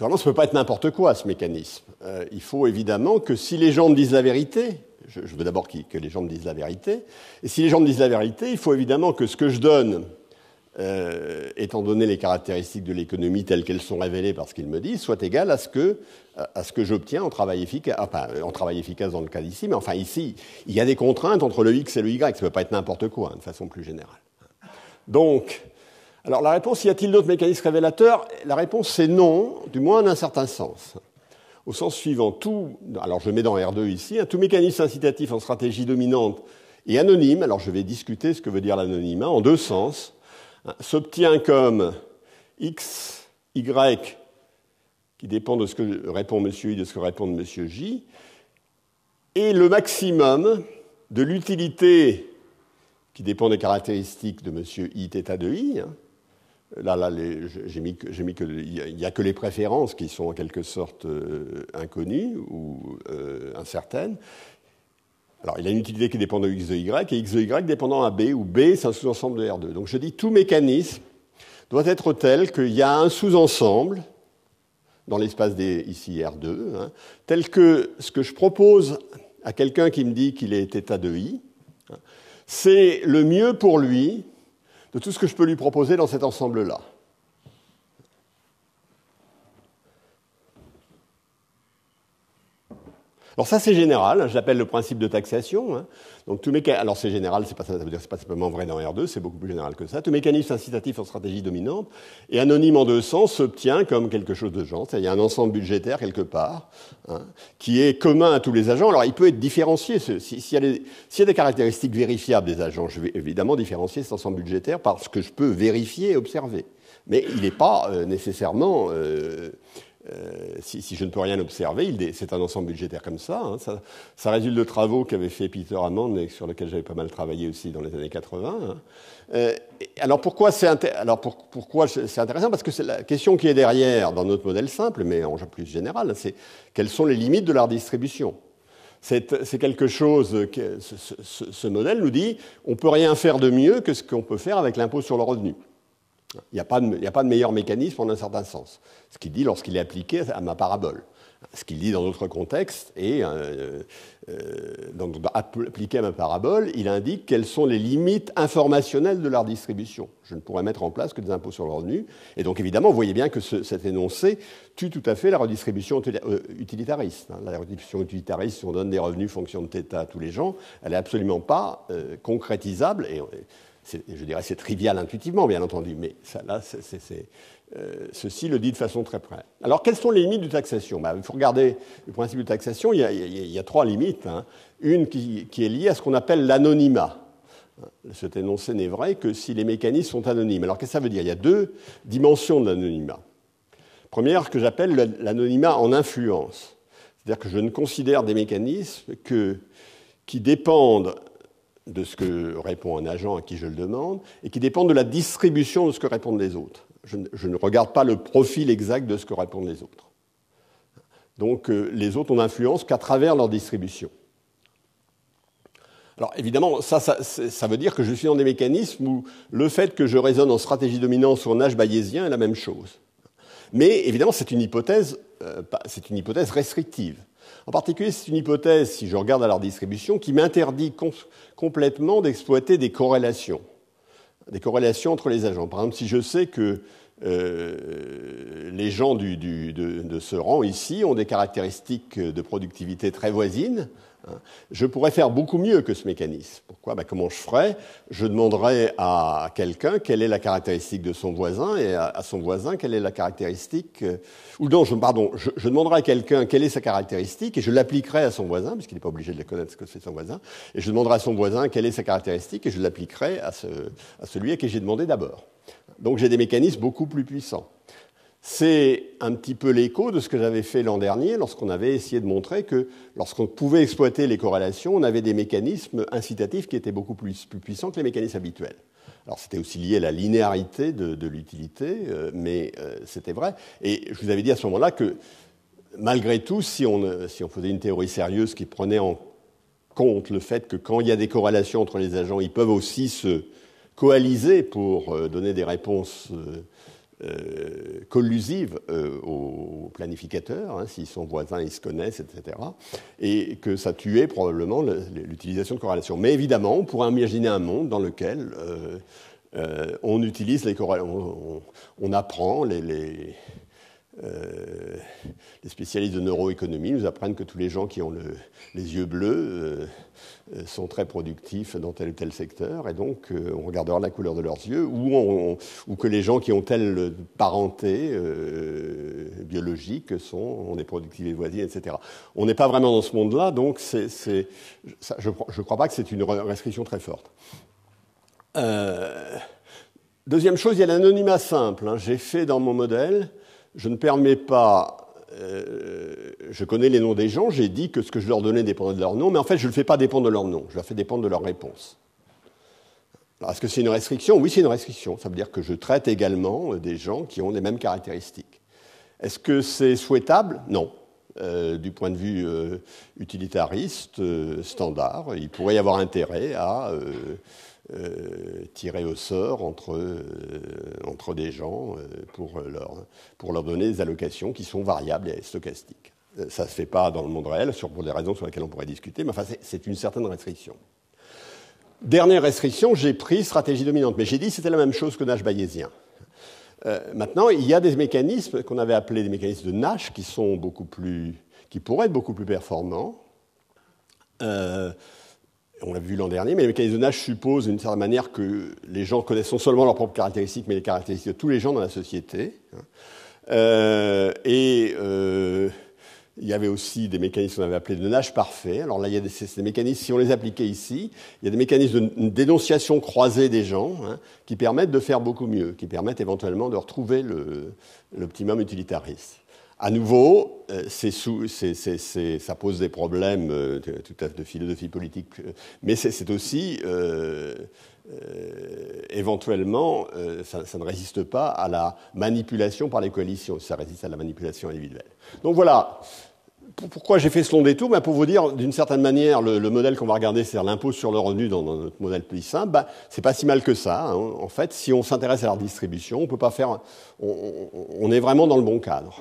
Alors, ça ne peut pas être n'importe quoi, ce mécanisme. Euh, il faut évidemment que si les gens me disent la vérité, je, veux d'abord que les gens me disent la vérité, et si les gens me disent la vérité, il faut évidemment que ce que je donne, euh, étant donné les caractéristiques de l'économie telles qu'elles sont révélées par ce qu'ils me disent, soit égal à ce que à ce que j'obtiens en travail efficace, enfin, euh, en travail efficace dans le cas d'ici, mais enfin ici, il y a des contraintes entre le x et le y, ça ne peut pas être n'importe quoi, hein, de façon plus générale. Donc, alors la réponse, y a-t-il d'autres mécanismes révélateurs La réponse, c'est non, du moins un certain sens. Au sens suivant, tout, alors je mets dans R2 ici, hein, tout mécanisme incitatif en stratégie dominante et anonyme, alors je vais discuter ce que veut dire l'anonymat, en deux sens, hein, s'obtient comme x, y, qui dépend de ce que répond M. I, de ce que répond M. J, et le maximum de l'utilité qui dépend des caractéristiques de M. I, θ de I. Hein. Là, là j'ai mis, que il n'y a que les préférences qui sont en quelque sorte euh, inconnues ou euh, incertaines. Alors, il y a une utilité qui dépend de x de y et x de y dépendant à b, où b, c'est un sous-ensemble de R2. Donc, je dis tout mécanisme doit être tel qu'il y a un sous-ensemble dans l'espace des ici R2, hein, tel que ce que je propose à quelqu'un qui me dit qu'il est état de I, hein, c'est le mieux pour lui de tout ce que je peux lui proposer dans cet ensemble-là. Alors ça c'est général, hein, je l'appelle le principe de taxation. Hein. Donc tout alors c'est général, c'est pas ça, veut dire c'est pas simplement vrai dans R2, c'est beaucoup plus général que ça. Tout mécanisme incitatif en stratégie dominante et anonyme en deux sens s'obtient comme quelque chose de genre. Il y a un ensemble budgétaire quelque part hein, qui est commun à tous les agents. Alors il peut être différencié. S'il y, a des caractéristiques vérifiables des agents, je vais évidemment différencier cet ensemble budgétaire par ce que je peux vérifier et observer. Mais il n'est pas euh, nécessairement euh, euh, si, je ne peux rien observer, c'est un ensemble budgétaire comme hein. ça, ça, résulte de travaux qu'avait fait Peter Hammond et sur lesquels j'avais pas mal travaillé aussi dans les années 80. Hein. Euh, alors pourquoi c'est intéressant Parce que la question qui est derrière dans notre modèle simple, mais en plus général, c'est quelles sont les limites de la redistribution c'est quelque chose que ce, ce modèle nous dit on peut rien faire de mieux que ce qu'on peut faire avec l'impôt sur le revenu. Il n'y a, pas de meilleur mécanisme en un certain sens. Ce qu'il dit lorsqu'il est appliqué à ma parabole. Ce qu'il dit dans d'autres contextes, et euh, euh, appliqué à ma parabole, il indique quelles sont les limites informationnelles de la redistribution. Je ne pourrais mettre en place que des impôts sur le revenu. Et donc évidemment, vous voyez bien que cet énoncé tue tout à fait la redistribution euh, utilitariste. Hein. La redistribution utilitariste, si on donne des revenus fonction de θ à tous les gens, elle n'est absolument pas concrétisable. et je dirais c'est trivial intuitivement, bien entendu, mais ça, là, euh, ceci le dit de façon très près. Alors, quelles sont les limites de taxation bah, Il faut regarder le principe de taxation, il y a, trois limites. Hein. Une qui, est liée à ce qu'on appelle l'anonymat. Cet énoncé n'est vrai que si les mécanismes sont anonymes. Alors, qu'est-ce que ça veut dire Il y a deux dimensions de l'anonymat. Première, que j'appelle l'anonymat en influence. C'est-à-dire que je ne considère des mécanismes que, qui dépendent de ce que répond un agent à qui je le demande, et qui dépend de la distribution de ce que répondent les autres. Je, ne regarde pas le profil exact de ce que répondent les autres. Donc euh, les autres, n'ont influence qu'à travers leur distribution. Alors évidemment, ça, veut dire que je suis dans des mécanismes où le fait que je raisonne en stratégie dominante ou en âge bayésien est la même chose. Mais évidemment, c'est une hypothèse euh, restrictive. En particulier, c'est une hypothèse, si je regarde à leur distribution, qui m'interdit complètement d'exploiter des corrélations, des corrélations entre les agents. Par exemple, si je sais que euh, les gens de, ce rang ici ont des caractéristiques de productivité très voisines, Hein. Je pourrais faire beaucoup mieux que ce mécanisme. Pourquoi ben, Comment je ferais Je demanderais à quelqu'un quelle est la caractéristique de son voisin et à son voisin quelle est la caractéristique. Euh, ou non, je, pardon, je, je demanderais à quelqu'un quelle est sa caractéristique et je l'appliquerai à son voisin, puisqu'il n'est pas obligé de connaître ce que c'est son voisin. Et je demanderai à son voisin quelle est sa caractéristique et je l'appliquerai à celui à qui j'ai demandé d'abord. Donc j'ai des mécanismes beaucoup plus puissants. C'est un petit peu l'écho de ce que j'avais fait l'an dernier lorsqu'on avait essayé de montrer que lorsqu'on pouvait exploiter les corrélations, on avait des mécanismes incitatifs qui étaient beaucoup plus, puissants que les mécanismes habituels. Alors c'était aussi lié à la linéarité de, l'utilité, euh, mais euh, c'était vrai. Et je vous avais dit à ce moment-là que malgré tout, euh, si on, faisait une théorie sérieuse qui prenait en compte le fait que quand il y a des corrélations entre les agents, ils peuvent aussi se coaliser pour donner des réponses. Euh, collusive euh, aux planificateurs, s'ils hein, si son voisin ils se connaissent, etc. Et que ça tuait probablement l'utilisation de corrélation. Mais évidemment, on pourrait imaginer un monde dans lequel euh, on utilise les corrélations, on, apprend les, les, les spécialistes de neuroéconomie nous apprennent que tous les gens qui ont les yeux bleus euh, euh, sont très productifs dans tel ou tel secteur, et donc euh, on regardera la couleur de leurs yeux, ou, ou que les gens qui ont telle parenté biologique sont, on est productifs et voisins, etc. On n'est pas vraiment dans ce monde-là, donc je ne crois pas que c'est une restriction très forte. Deuxième chose, il y a l'anonymat simple. Hein. J'ai fait dans mon modèle, je ne permets pas euh, je connais les noms des gens, j'ai dit que ce que je leur donnais dépendait de leur nom, mais en fait, je ne le fais pas dépendre de leur nom, je le fais dépendre de leur réponse. Est-ce que c'est une restriction Oui, c'est une restriction. Ça veut dire que je traite également euh, des gens qui ont les mêmes caractéristiques. Est-ce que c'est souhaitable Non. Euh, du point de vue utilitariste, standard, il pourrait y avoir intérêt à euh, tirer au sort entre, euh, entre des gens euh, pour, leur, pour leur donner des allocations qui sont variables et stochastiques. Ça ne se fait pas dans le monde réel, sur, pour des raisons sur lesquelles on pourrait discuter, mais enfin, c'est une certaine restriction. Dernière restriction, j'ai pris stratégie dominante, mais j'ai dit que c'était la même chose que Nash bayésien. maintenant, il y a des mécanismes qu'on avait appelés des mécanismes de Nash qui sont beaucoup plus, qui pourraient être beaucoup plus performants on l'a vu l'an dernier, mais les mécanismes de nage supposent d'une certaine manière que les gens connaissent non seulement leurs propres caractéristiques, mais les caractéristiques de tous les gens dans la société. Hein. Euh, et euh, il y avait aussi des mécanismes qu'on avait appelés de nage parfait. Alors là, il y a des, mécanismes, si on les appliquait ici, il y a des mécanismes de dénonciation croisée des gens hein, qui permettent de faire beaucoup mieux, qui permettent éventuellement de retrouver l'optimum utilitariste. À nouveau, euh, ça pose des problèmes euh, tout de philosophie politique, euh, mais c'est aussi éventuellement, ça, ne résiste pas à la manipulation par les coalitions, ça résiste à la manipulation individuelle. Donc voilà. Pourquoi j'ai fait ce long détour ben, Pour vous dire, d'une certaine manière, le, modèle qu'on va regarder, c'est-à-dire l'impôt sur le revenu dans, notre modèle plus simple, ben, c'est pas si mal que ça. Hein. En fait, si on s'intéresse à la redistribution, on peut pas faire. on est vraiment dans le bon cadre.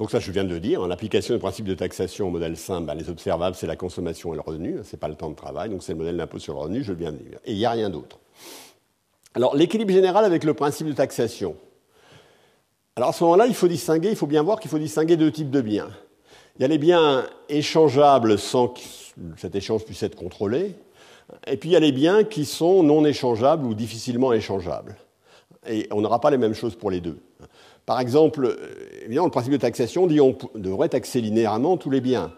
Donc ça, je viens de le dire, en hein, application l'application du principe de taxation au modèle simple, ben, les observables, c'est la consommation et le revenu, Ce n'est pas le temps de travail, donc c'est le modèle d'impôt sur le revenu, je viens de le dire. Et il n'y a rien d'autre. Alors l'équilibre général avec le principe de taxation. Alors à ce moment-là, il faut distinguer, il faut bien voir qu'il faut distinguer deux types de biens. Il y a les biens échangeables sans que cet échange puisse être contrôlé, et puis il y a les biens qui sont non échangeables ou difficilement échangeables. Et on n'aura pas les mêmes choses pour les deux. Par exemple, euh, évidemment, le principe de taxation dit qu'on devrait taxer linéairement tous les biens,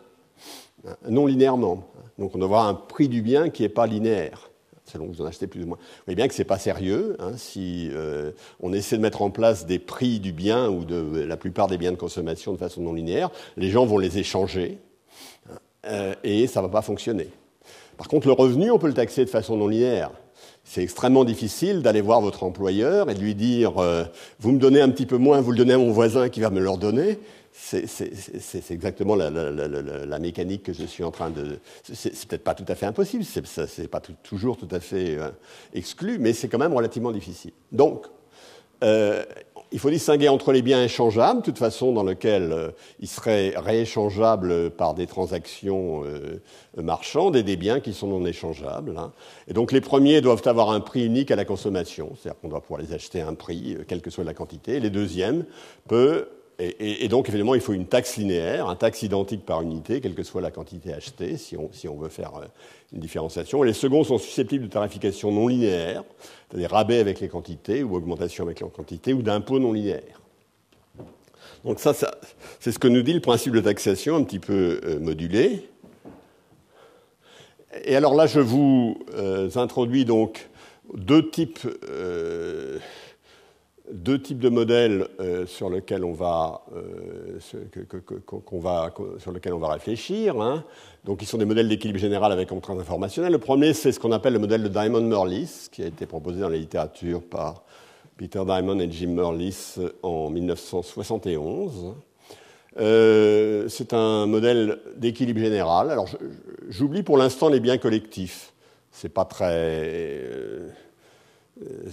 hein, non linéairement. Donc on devra un prix du bien qui n'est pas linéaire, selon que vous en achetez plus ou moins. Vous voyez bien que ce n'est pas sérieux hein, si euh, on essaie de mettre en place des prix du bien ou de euh, la plupart des biens de consommation de façon non linéaire. Les gens vont les échanger hein, et ça ne va pas fonctionner. Par contre, le revenu, on peut le taxer de façon non linéaire. C'est extrêmement difficile d'aller voir votre employeur et de lui dire euh, Vous me donnez un petit peu moins, vous le donnez à mon voisin qui va me le redonner. C'est exactement la, mécanique que je suis en train de. C'est peut-être pas tout à fait impossible, c'est pas toujours tout à fait euh, exclu, mais c'est quand même relativement difficile. Donc, euh, il faut distinguer entre les biens échangeables, de toute façon dans lequel euh, ils seraient rééchangeables par des transactions euh, marchandes, et des biens qui sont non échangeables. Hein. Et donc les premiers doivent avoir un prix unique à la consommation, c'est-à-dire qu'on doit pouvoir les acheter à un prix, euh, quelle que soit la quantité. Les deuxièmes peuvent et, donc, évidemment, il faut une taxe linéaire, un taxe identique par unité, quelle que soit la quantité achetée, si on, veut faire euh, une différenciation. les seconds sont susceptibles de tarification non linéaire, c'est-à-dire rabais avec les quantités ou augmentation avec les quantités ou d'impôts non linéaires. Donc ça, c'est ce que nous dit le principe de taxation un petit peu euh, modulé. Et alors là, je vous euh, introduis donc deux types deux types de modèles euh, sur, lesquels on va, euh, qu'on va, sur lesquels on va réfléchir. Hein. Donc, ils sont des modèles d'équilibre général avec contraintes informationnelles. Le premier, c'est ce qu'on appelle le modèle de Diamond-Murlis, qui a été proposé dans la littérature par Peter Diamond et Jim Murlis en 1971. Euh, c'est un modèle d'équilibre général. Alors, j'oublie pour l'instant les biens collectifs. C'est pas très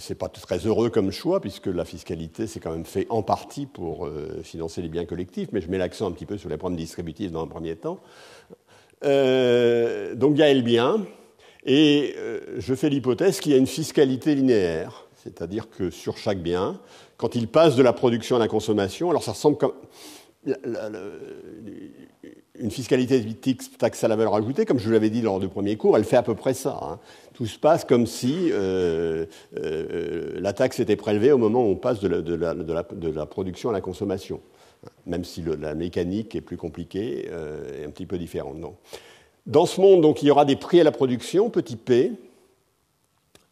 c'est pas très heureux comme choix, puisque la fiscalité, c'est quand même fait en partie pour euh, financer les biens collectifs, mais je mets l'accent un petit peu sur les problèmes distributifs dans un premier temps. Euh, donc il y a le bien, et euh, je fais l'hypothèse qu'il y a une fiscalité linéaire, c'est-à-dire que sur chaque bien, quand il passe de la production à la consommation, alors ça ressemble comme la, une fiscalité taxe à la valeur ajoutée, comme je l'avais dit lors du premier cours, elle fait à peu près ça. Hein. Tout se passe comme si euh, euh, la taxe était prélevée au moment où on passe de la, production à la consommation, hein, même si la mécanique est plus compliquée euh, et un petit peu différente. Dans ce monde, donc, il y aura des prix à la production, petit p,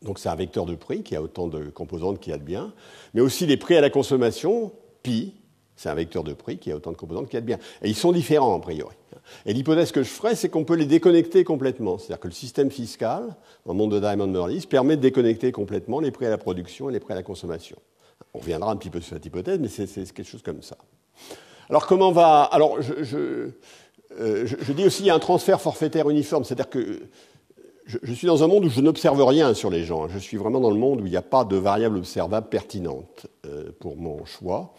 donc c'est un vecteur de prix qui a autant de composantes qu'il y a de biens, mais aussi des prix à la consommation, pi, c'est un vecteur de prix qui a autant de composantes qu'il y a de biens. Et ils sont différents, a priori. Et l'hypothèse que je ferai, c'est qu'on peut les déconnecter complètement. C'est-à-dire que le système fiscal, dans le monde de Diamond Merlis, permet de déconnecter complètement les prix à la production et les prix à la consommation. On reviendra un petit peu sur cette hypothèse, mais c'est quelque chose comme ça. Alors comment va... Alors je, je euh, dis aussi qu'il y a un transfert forfaitaire uniforme, c'est-à-dire que je, suis dans un monde où je n'observe rien sur les gens. Hein. Je suis vraiment dans le monde où il n'y a pas de variable observable pertinente euh, pour mon choix.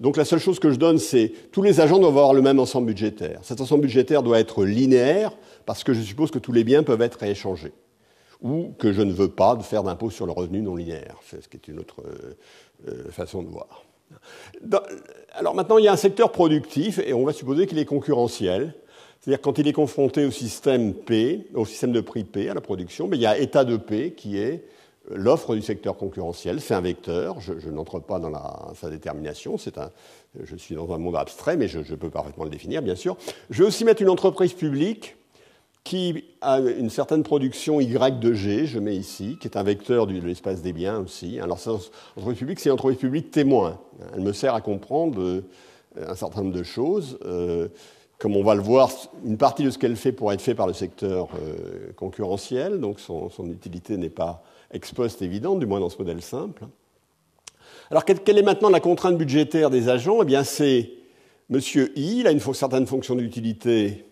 Donc la seule chose que je donne, c'est tous les agents doivent avoir le même ensemble budgétaire. Cet ensemble budgétaire doit être linéaire parce que je suppose que tous les biens peuvent être rééchangés ou que je ne veux pas de faire d'impôt sur le revenu non linéaire, c'est ce qui est une autre euh, euh, façon de voir. alors maintenant, il y a un secteur productif et on va supposer qu'il est concurrentiel. C'est-à-dire quand il est confronté au système P, au système de prix P, à la production, mais ben, il y a état de P qui est L'offre du secteur concurrentiel, c'est un vecteur, je, n'entre pas dans sa détermination, c'est un, je suis dans un monde abstrait, mais je, peux parfaitement le définir, bien sûr. Je vais aussi mettre une entreprise publique qui a une certaine production Y de G, je mets ici, qui est un vecteur de l'espace des biens aussi. Alors, cette entreprise publique, c'est une entreprise publique témoin. Elle me sert à comprendre euh, un certain nombre de choses. Euh, comme on va le voir, une partie de ce qu'elle fait pourrait être fait par le secteur euh, concurrentiel, donc son utilité n'est pas ex post évidente, du moins dans ce modèle simple. Alors, quelle est maintenant la contrainte budgétaire des agents Eh bien, c'est Monsieur I, il a une certaine fonction d'utilité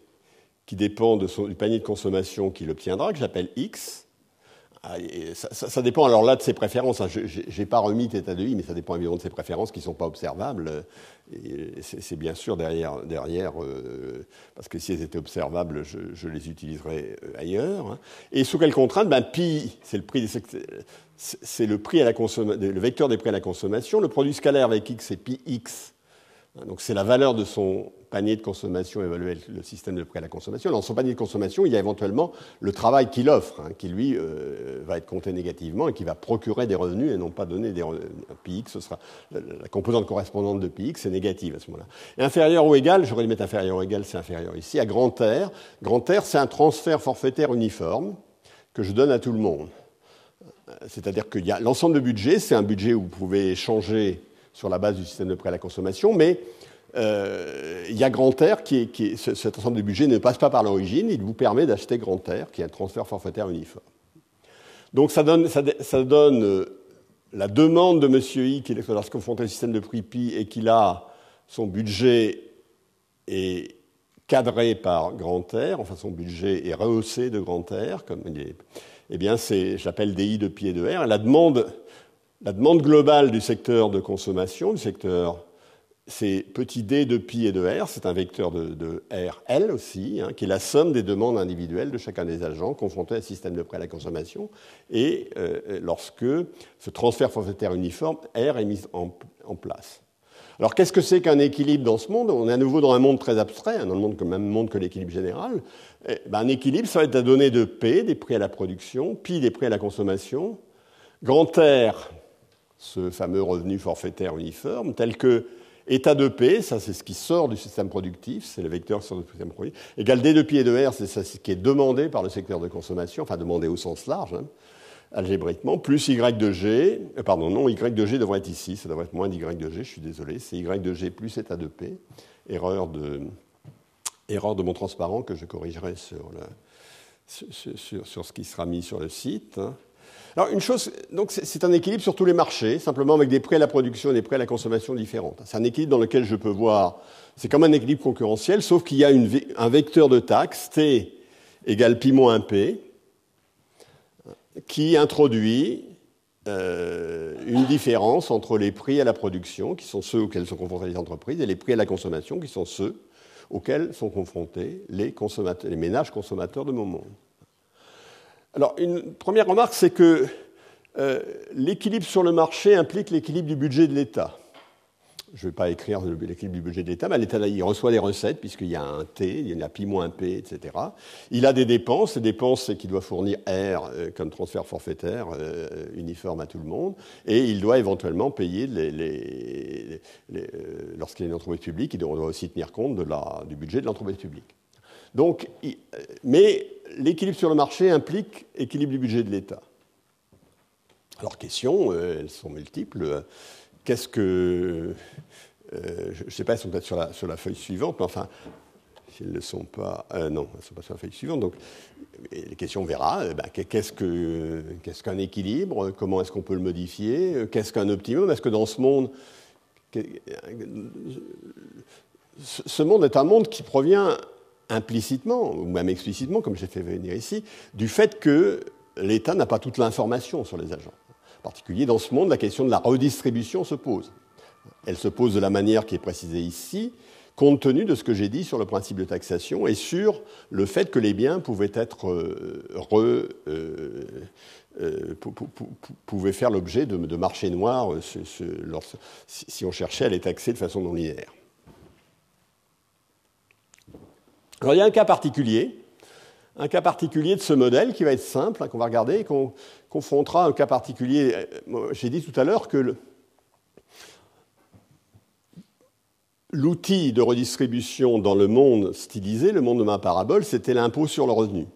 qui dépend du panier de consommation qu'il obtiendra, que j'appelle X. Ah, ça, dépend alors là de ses préférences. Hein. Je n'ai pas remis θ de i, mais ça dépend évidemment de ses préférences qui ne sont pas observables. Euh, c'est bien sûr derrière, euh, parce que si elles étaient observables, je, les utiliserais euh, ailleurs. Hein. Et sous quelle contrainte ben, Pi, c'est le prix c'est le prix à la le vecteur des prix à la consommation. Le produit scalaire avec x, c'est pi x Hein, donc c'est la valeur de son panier de consommation évaluer le système de prix à la consommation. Dans son panier de consommation, il y a éventuellement le travail qu'il offre, hein, qui lui euh, va être compté négativement et qui va procurer des revenus et non pas donner des revenus. ce sera la composante correspondante de PX, c'est négative à ce moment-là. Inférieur ou égal, j'aurais le mettre inférieur ou égal, c'est inférieur ici, à grand R. Grand R, c'est un transfert forfaitaire uniforme que je donne à tout le monde. Euh, c'est-à-dire que l'ensemble de budget, c'est un budget où vous pouvez changer sur la base du système de prêt à la consommation, mais euh, il y a Grand Air, qui, cet ensemble de budget ne passe pas par l'origine, il vous permet d'acheter Grand Air, qui est un transfert forfaitaire uniforme. Donc ça donne, ça, donne euh, la demande de M. I, qui est lorsqu'on confronté au système de prix pi et qu'il a son budget est cadré par Grand Air, enfin son budget est rehaussé de Grand Air, comme il est, eh bien c'est, j'appelle DI de pi et de R, la demande la demande globale du secteur de consommation, du secteur, c'est petit d de pi et de r, c'est un vecteur de, RL aussi, hein, qui est la somme des demandes individuelles de chacun des agents confrontés à un système de prêt à la consommation. Et euh, lorsque ce transfert forfaitaire uniforme, R, est mis en, place. Alors qu'est-ce que c'est qu'un équilibre dans ce monde On est à nouveau dans un monde très abstrait, hein, dans le monde même monde que l'équilibre général. Eh ben, un équilibre, ça va être la donnée de P, des prix à la production, pi des prix à la consommation, grand R, ce fameux revenu forfaitaire uniforme, tel que état de P, ça c'est ce qui sort du système productif, c'est le vecteur sur du système productif, égal D de pi et de R, c'est ce qui est demandé par le secteur de consommation, enfin demandé au sens large, hein, algébriquement, plus Y de G, euh, pardon, non, Y de G devrait être ici, ça devrait être moins Y de G, je suis désolé, c'est Y de G plus état de P, erreur de, erreur de mon transparent que je corrigerai sur, sur, ce qui sera mis sur le site. Hein. Alors une chose, donc c'est un équilibre sur tous les marchés, simplement avec des prix à la production et des prix à la consommation différents. C'est un équilibre dans lequel je peux voir, c'est comme un équilibre concurrentiel, sauf qu'il y a un vecteur de taxe, T égale pi moins 1p, qui introduit euh, une différence entre les prix à la production, qui sont ceux auxquels sont confrontées les entreprises, et les prix à la consommation, qui sont ceux auxquels sont confrontés les, les ménages consommateurs de mon monde. Alors, une première remarque, c'est que euh, l'équilibre sur le marché implique l'équilibre du budget de l'État. Je ne vais pas écrire l'équilibre du budget de l'État, mais l'État, il reçoit les recettes, puisqu'il y a un T, il y en a pi moins P, etc. Il a des dépenses, les dépenses, c'est qu'il doit fournir R euh, comme transfert forfaitaire euh, uniforme à tout le monde, et il doit éventuellement payer, les, lorsqu'il y a une entreprise publique, il doit aussi tenir compte du budget de l'entreprise publique. Donc, mais l'équilibre sur le marché implique équilibre du budget de l'État. Alors, questions, euh, elles sont multiples. Qu'est-ce que. Euh, je ne sais pas, elles sont peut-être sur la, feuille suivante, mais enfin, si elles ne sont pas. Euh, non, elles ne sont pas sur la feuille suivante. Donc, les questions, on verra. Ben, qu'est-ce, qu'est-ce qu'un équilibre Comment est-ce qu'on peut le modifier Qu'est-ce qu'un optimum Est-ce que dans ce monde. Ce monde est un monde qui provient implicitement, ou même explicitement, comme j'ai fait venir ici, du fait que l'État n'a pas toute l'information sur les agents. En particulier, dans ce monde, la question de la redistribution se pose. Elle se pose de la manière qui est précisée ici, compte tenu de ce que j'ai dit sur le principe de taxation et sur le fait que les biens pouvaient être euh, euh, euh, pouvaient faire l'objet de, marchés noirs si, si on cherchait à les taxer de façon non linéaire. Alors il y a un cas particulier, un cas particulier de ce modèle qui va être simple, hein, qu'on va regarder et qu'on confrontera un cas particulier. Euh, j'ai dit tout à l'heure que l'outil de redistribution dans le monde stylisé, le monde de ma parabole, c'était l'impôt sur le revenu.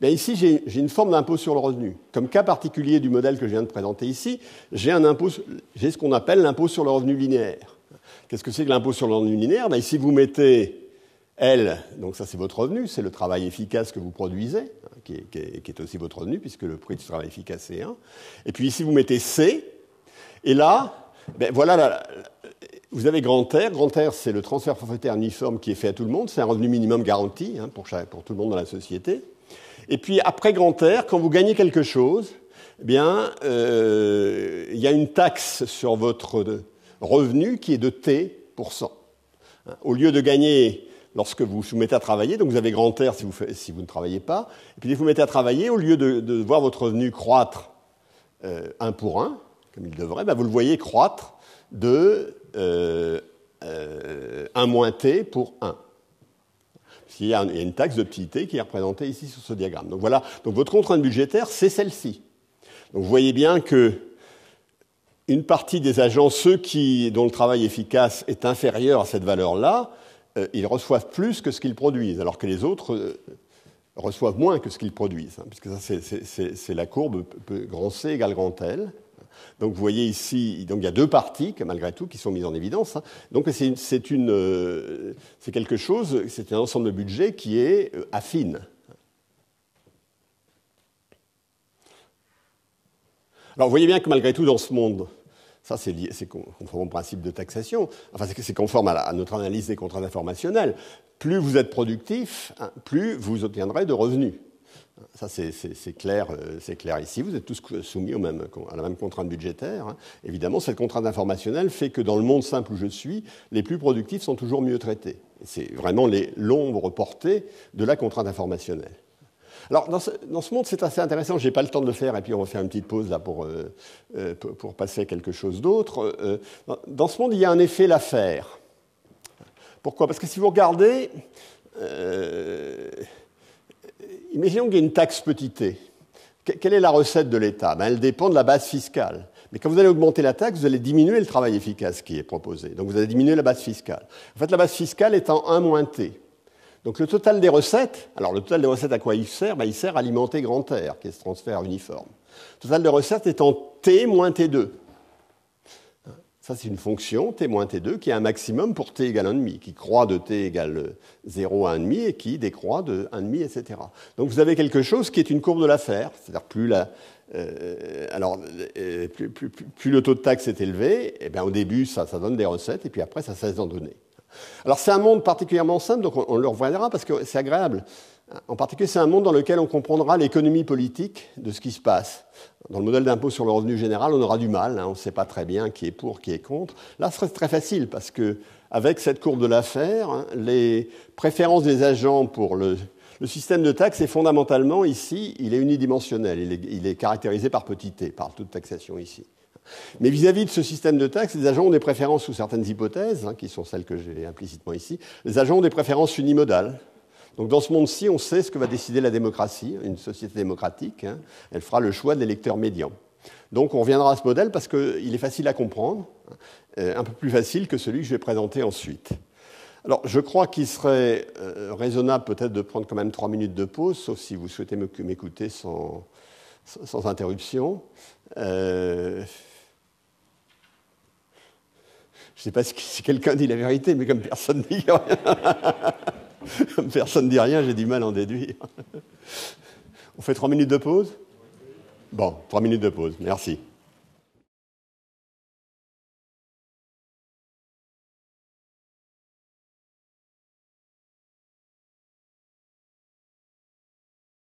Bien ici, j'ai une forme d'impôt sur le revenu. Comme cas particulier du modèle que je viens de présenter ici, j'ai ce qu'on appelle l'impôt sur le revenu linéaire. Qu'est-ce que c'est que l'impôt sur le revenu linéaire Ici, ben, ici vous mettez L, donc ça c'est votre revenu, c'est le travail efficace que vous produisez, hein, qui, est, aussi votre revenu, puisque le prix du travail efficace est 1. Et puis ici vous mettez C, et là, ben, voilà, vous avez grand R. Grand R, c'est le transfert forfaitaire uniforme qui est fait à tout le monde, c'est un revenu minimum garanti hein, pour, tout le monde dans la société. Et puis après grand R, quand vous gagnez quelque chose, eh bien, euh, il y a une taxe sur votre revenu qui est de T%. Hein, au lieu de gagner lorsque vous vous mettez à travailler. Donc vous avez grand air si vous, ne travaillez pas. Et puis vous vous mettez à travailler, au lieu de, voir votre revenu croître euh, un pour un, comme il devrait, bah, vous le voyez croître de euh, 1 euh, moins t pour 1. Il y a une taxe de petit t qui est représentée ici sur ce diagramme. Donc voilà, donc votre contrainte budgétaire, c'est celle-ci. Donc vous voyez bien que une partie des agents, ceux qui, dont le travail efficace est inférieur à cette valeur-là, euh, ils reçoivent plus que ce qu'ils produisent, alors que les autres euh, reçoivent moins que ce qu'ils produisent, hein, puisque ça, c'est la courbe grand C égale grand L. Donc vous voyez ici, il y a deux parties malgré tout qui sont mises en évidence. Hein. Donc euh, c'est quelque chose, c'est un ensemble de budget qui est affine. Alors vous voyez bien que malgré tout dans ce monde, ça, c'est conforme au principe de taxation. Enfin, c'est conforme à, notre analyse des contrats informationnelles. Plus vous êtes productif, hein, plus vous obtiendrez de revenus. Ça, c'est euh, clair, ici. Vous êtes tous soumis à la même contrainte budgétaire. Hein. Évidemment, cette contrainte informationnelle fait que dans le monde simple où je suis, les plus productifs sont toujours mieux traités. C'est vraiment l'ombre portée de la contrainte informationnelle. Alors, dans ce, dans ce monde, c'est assez intéressant. Je n'ai pas le temps de le faire, et puis on va une petite pause là euh, euh, pour, pour passer à quelque chose d'autre. Euh, dans ce monde, il y a un effet l'affaire. Pourquoi Parce que si vous regardez, imaginons qu'il y ait une taxe petit t. Quelle est la recette de l'État ben, Elle dépend de la base fiscale. Mais quand vous allez augmenter la taxe, vous allez diminuer le travail efficace qui est proposé. Donc vous allez diminuer la base fiscale. En fait, la base fiscale est en 1 moins t. Donc le total des recettes, alors le total des recettes à quoi il sert ben, Il sert à alimenter grand R, qui est ce transfert uniforme. Le total des recettes en T moins T2. Ça, c'est une fonction, t moins t2, qui a un maximum pour t égale 1,5, qui croît de t égale 0 à 1,5 et qui décroît de 1,5, etc. Donc vous avez quelque chose qui est une courbe de l'affaire, c'est-à-dire plus euh, euh, le taux de taxe est élevé, et eh bien au début, ça, ça donne des recettes, et puis après, ça cesse d'en donner. Alors c'est un monde particulièrement simple, donc on, le reviendra parce que c'est agréable. En particulier, c'est un monde dans lequel on comprendra l'économie politique de ce qui se passe. Dans le modèle d'impôt sur le revenu général, on aura du mal, hein, on ne sait pas très bien qui est pour, qui est contre. Là, ce serait très facile parce que, avec cette courbe de l'affaire, hein, les préférences des agents pour le, système de taxes est fondamentalement ici, il est unidimensionnel, il est, il caractérisé par petit t, par toute taxation ici. Mais vis-à-vis de ce système de taxes, les agents ont des préférences sous certaines hypothèses, hein, qui sont celles que j'ai implicitement ici. Les agents ont des préférences unimodales. Donc dans ce monde-ci, on sait ce que va décider la démocratie, une société démocratique. Hein. elle fera le choix de l'électeur médian. Donc on reviendra à ce modèle parce qu'il est facile à comprendre, euh, un peu plus facile que celui que je vais présenter ensuite. Alors je crois qu'il serait euh, raisonnable peut-être de prendre quand même trois minutes de pause, sauf si vous souhaitez m'écouter sans, interruption. Euh, je ne sais pas si quelqu'un dit la vérité, mais comme personne ne dit rien, personne dit rien, j'ai du mal à en déduire. On fait trois minutes de pause Bon, trois minutes de pause, merci.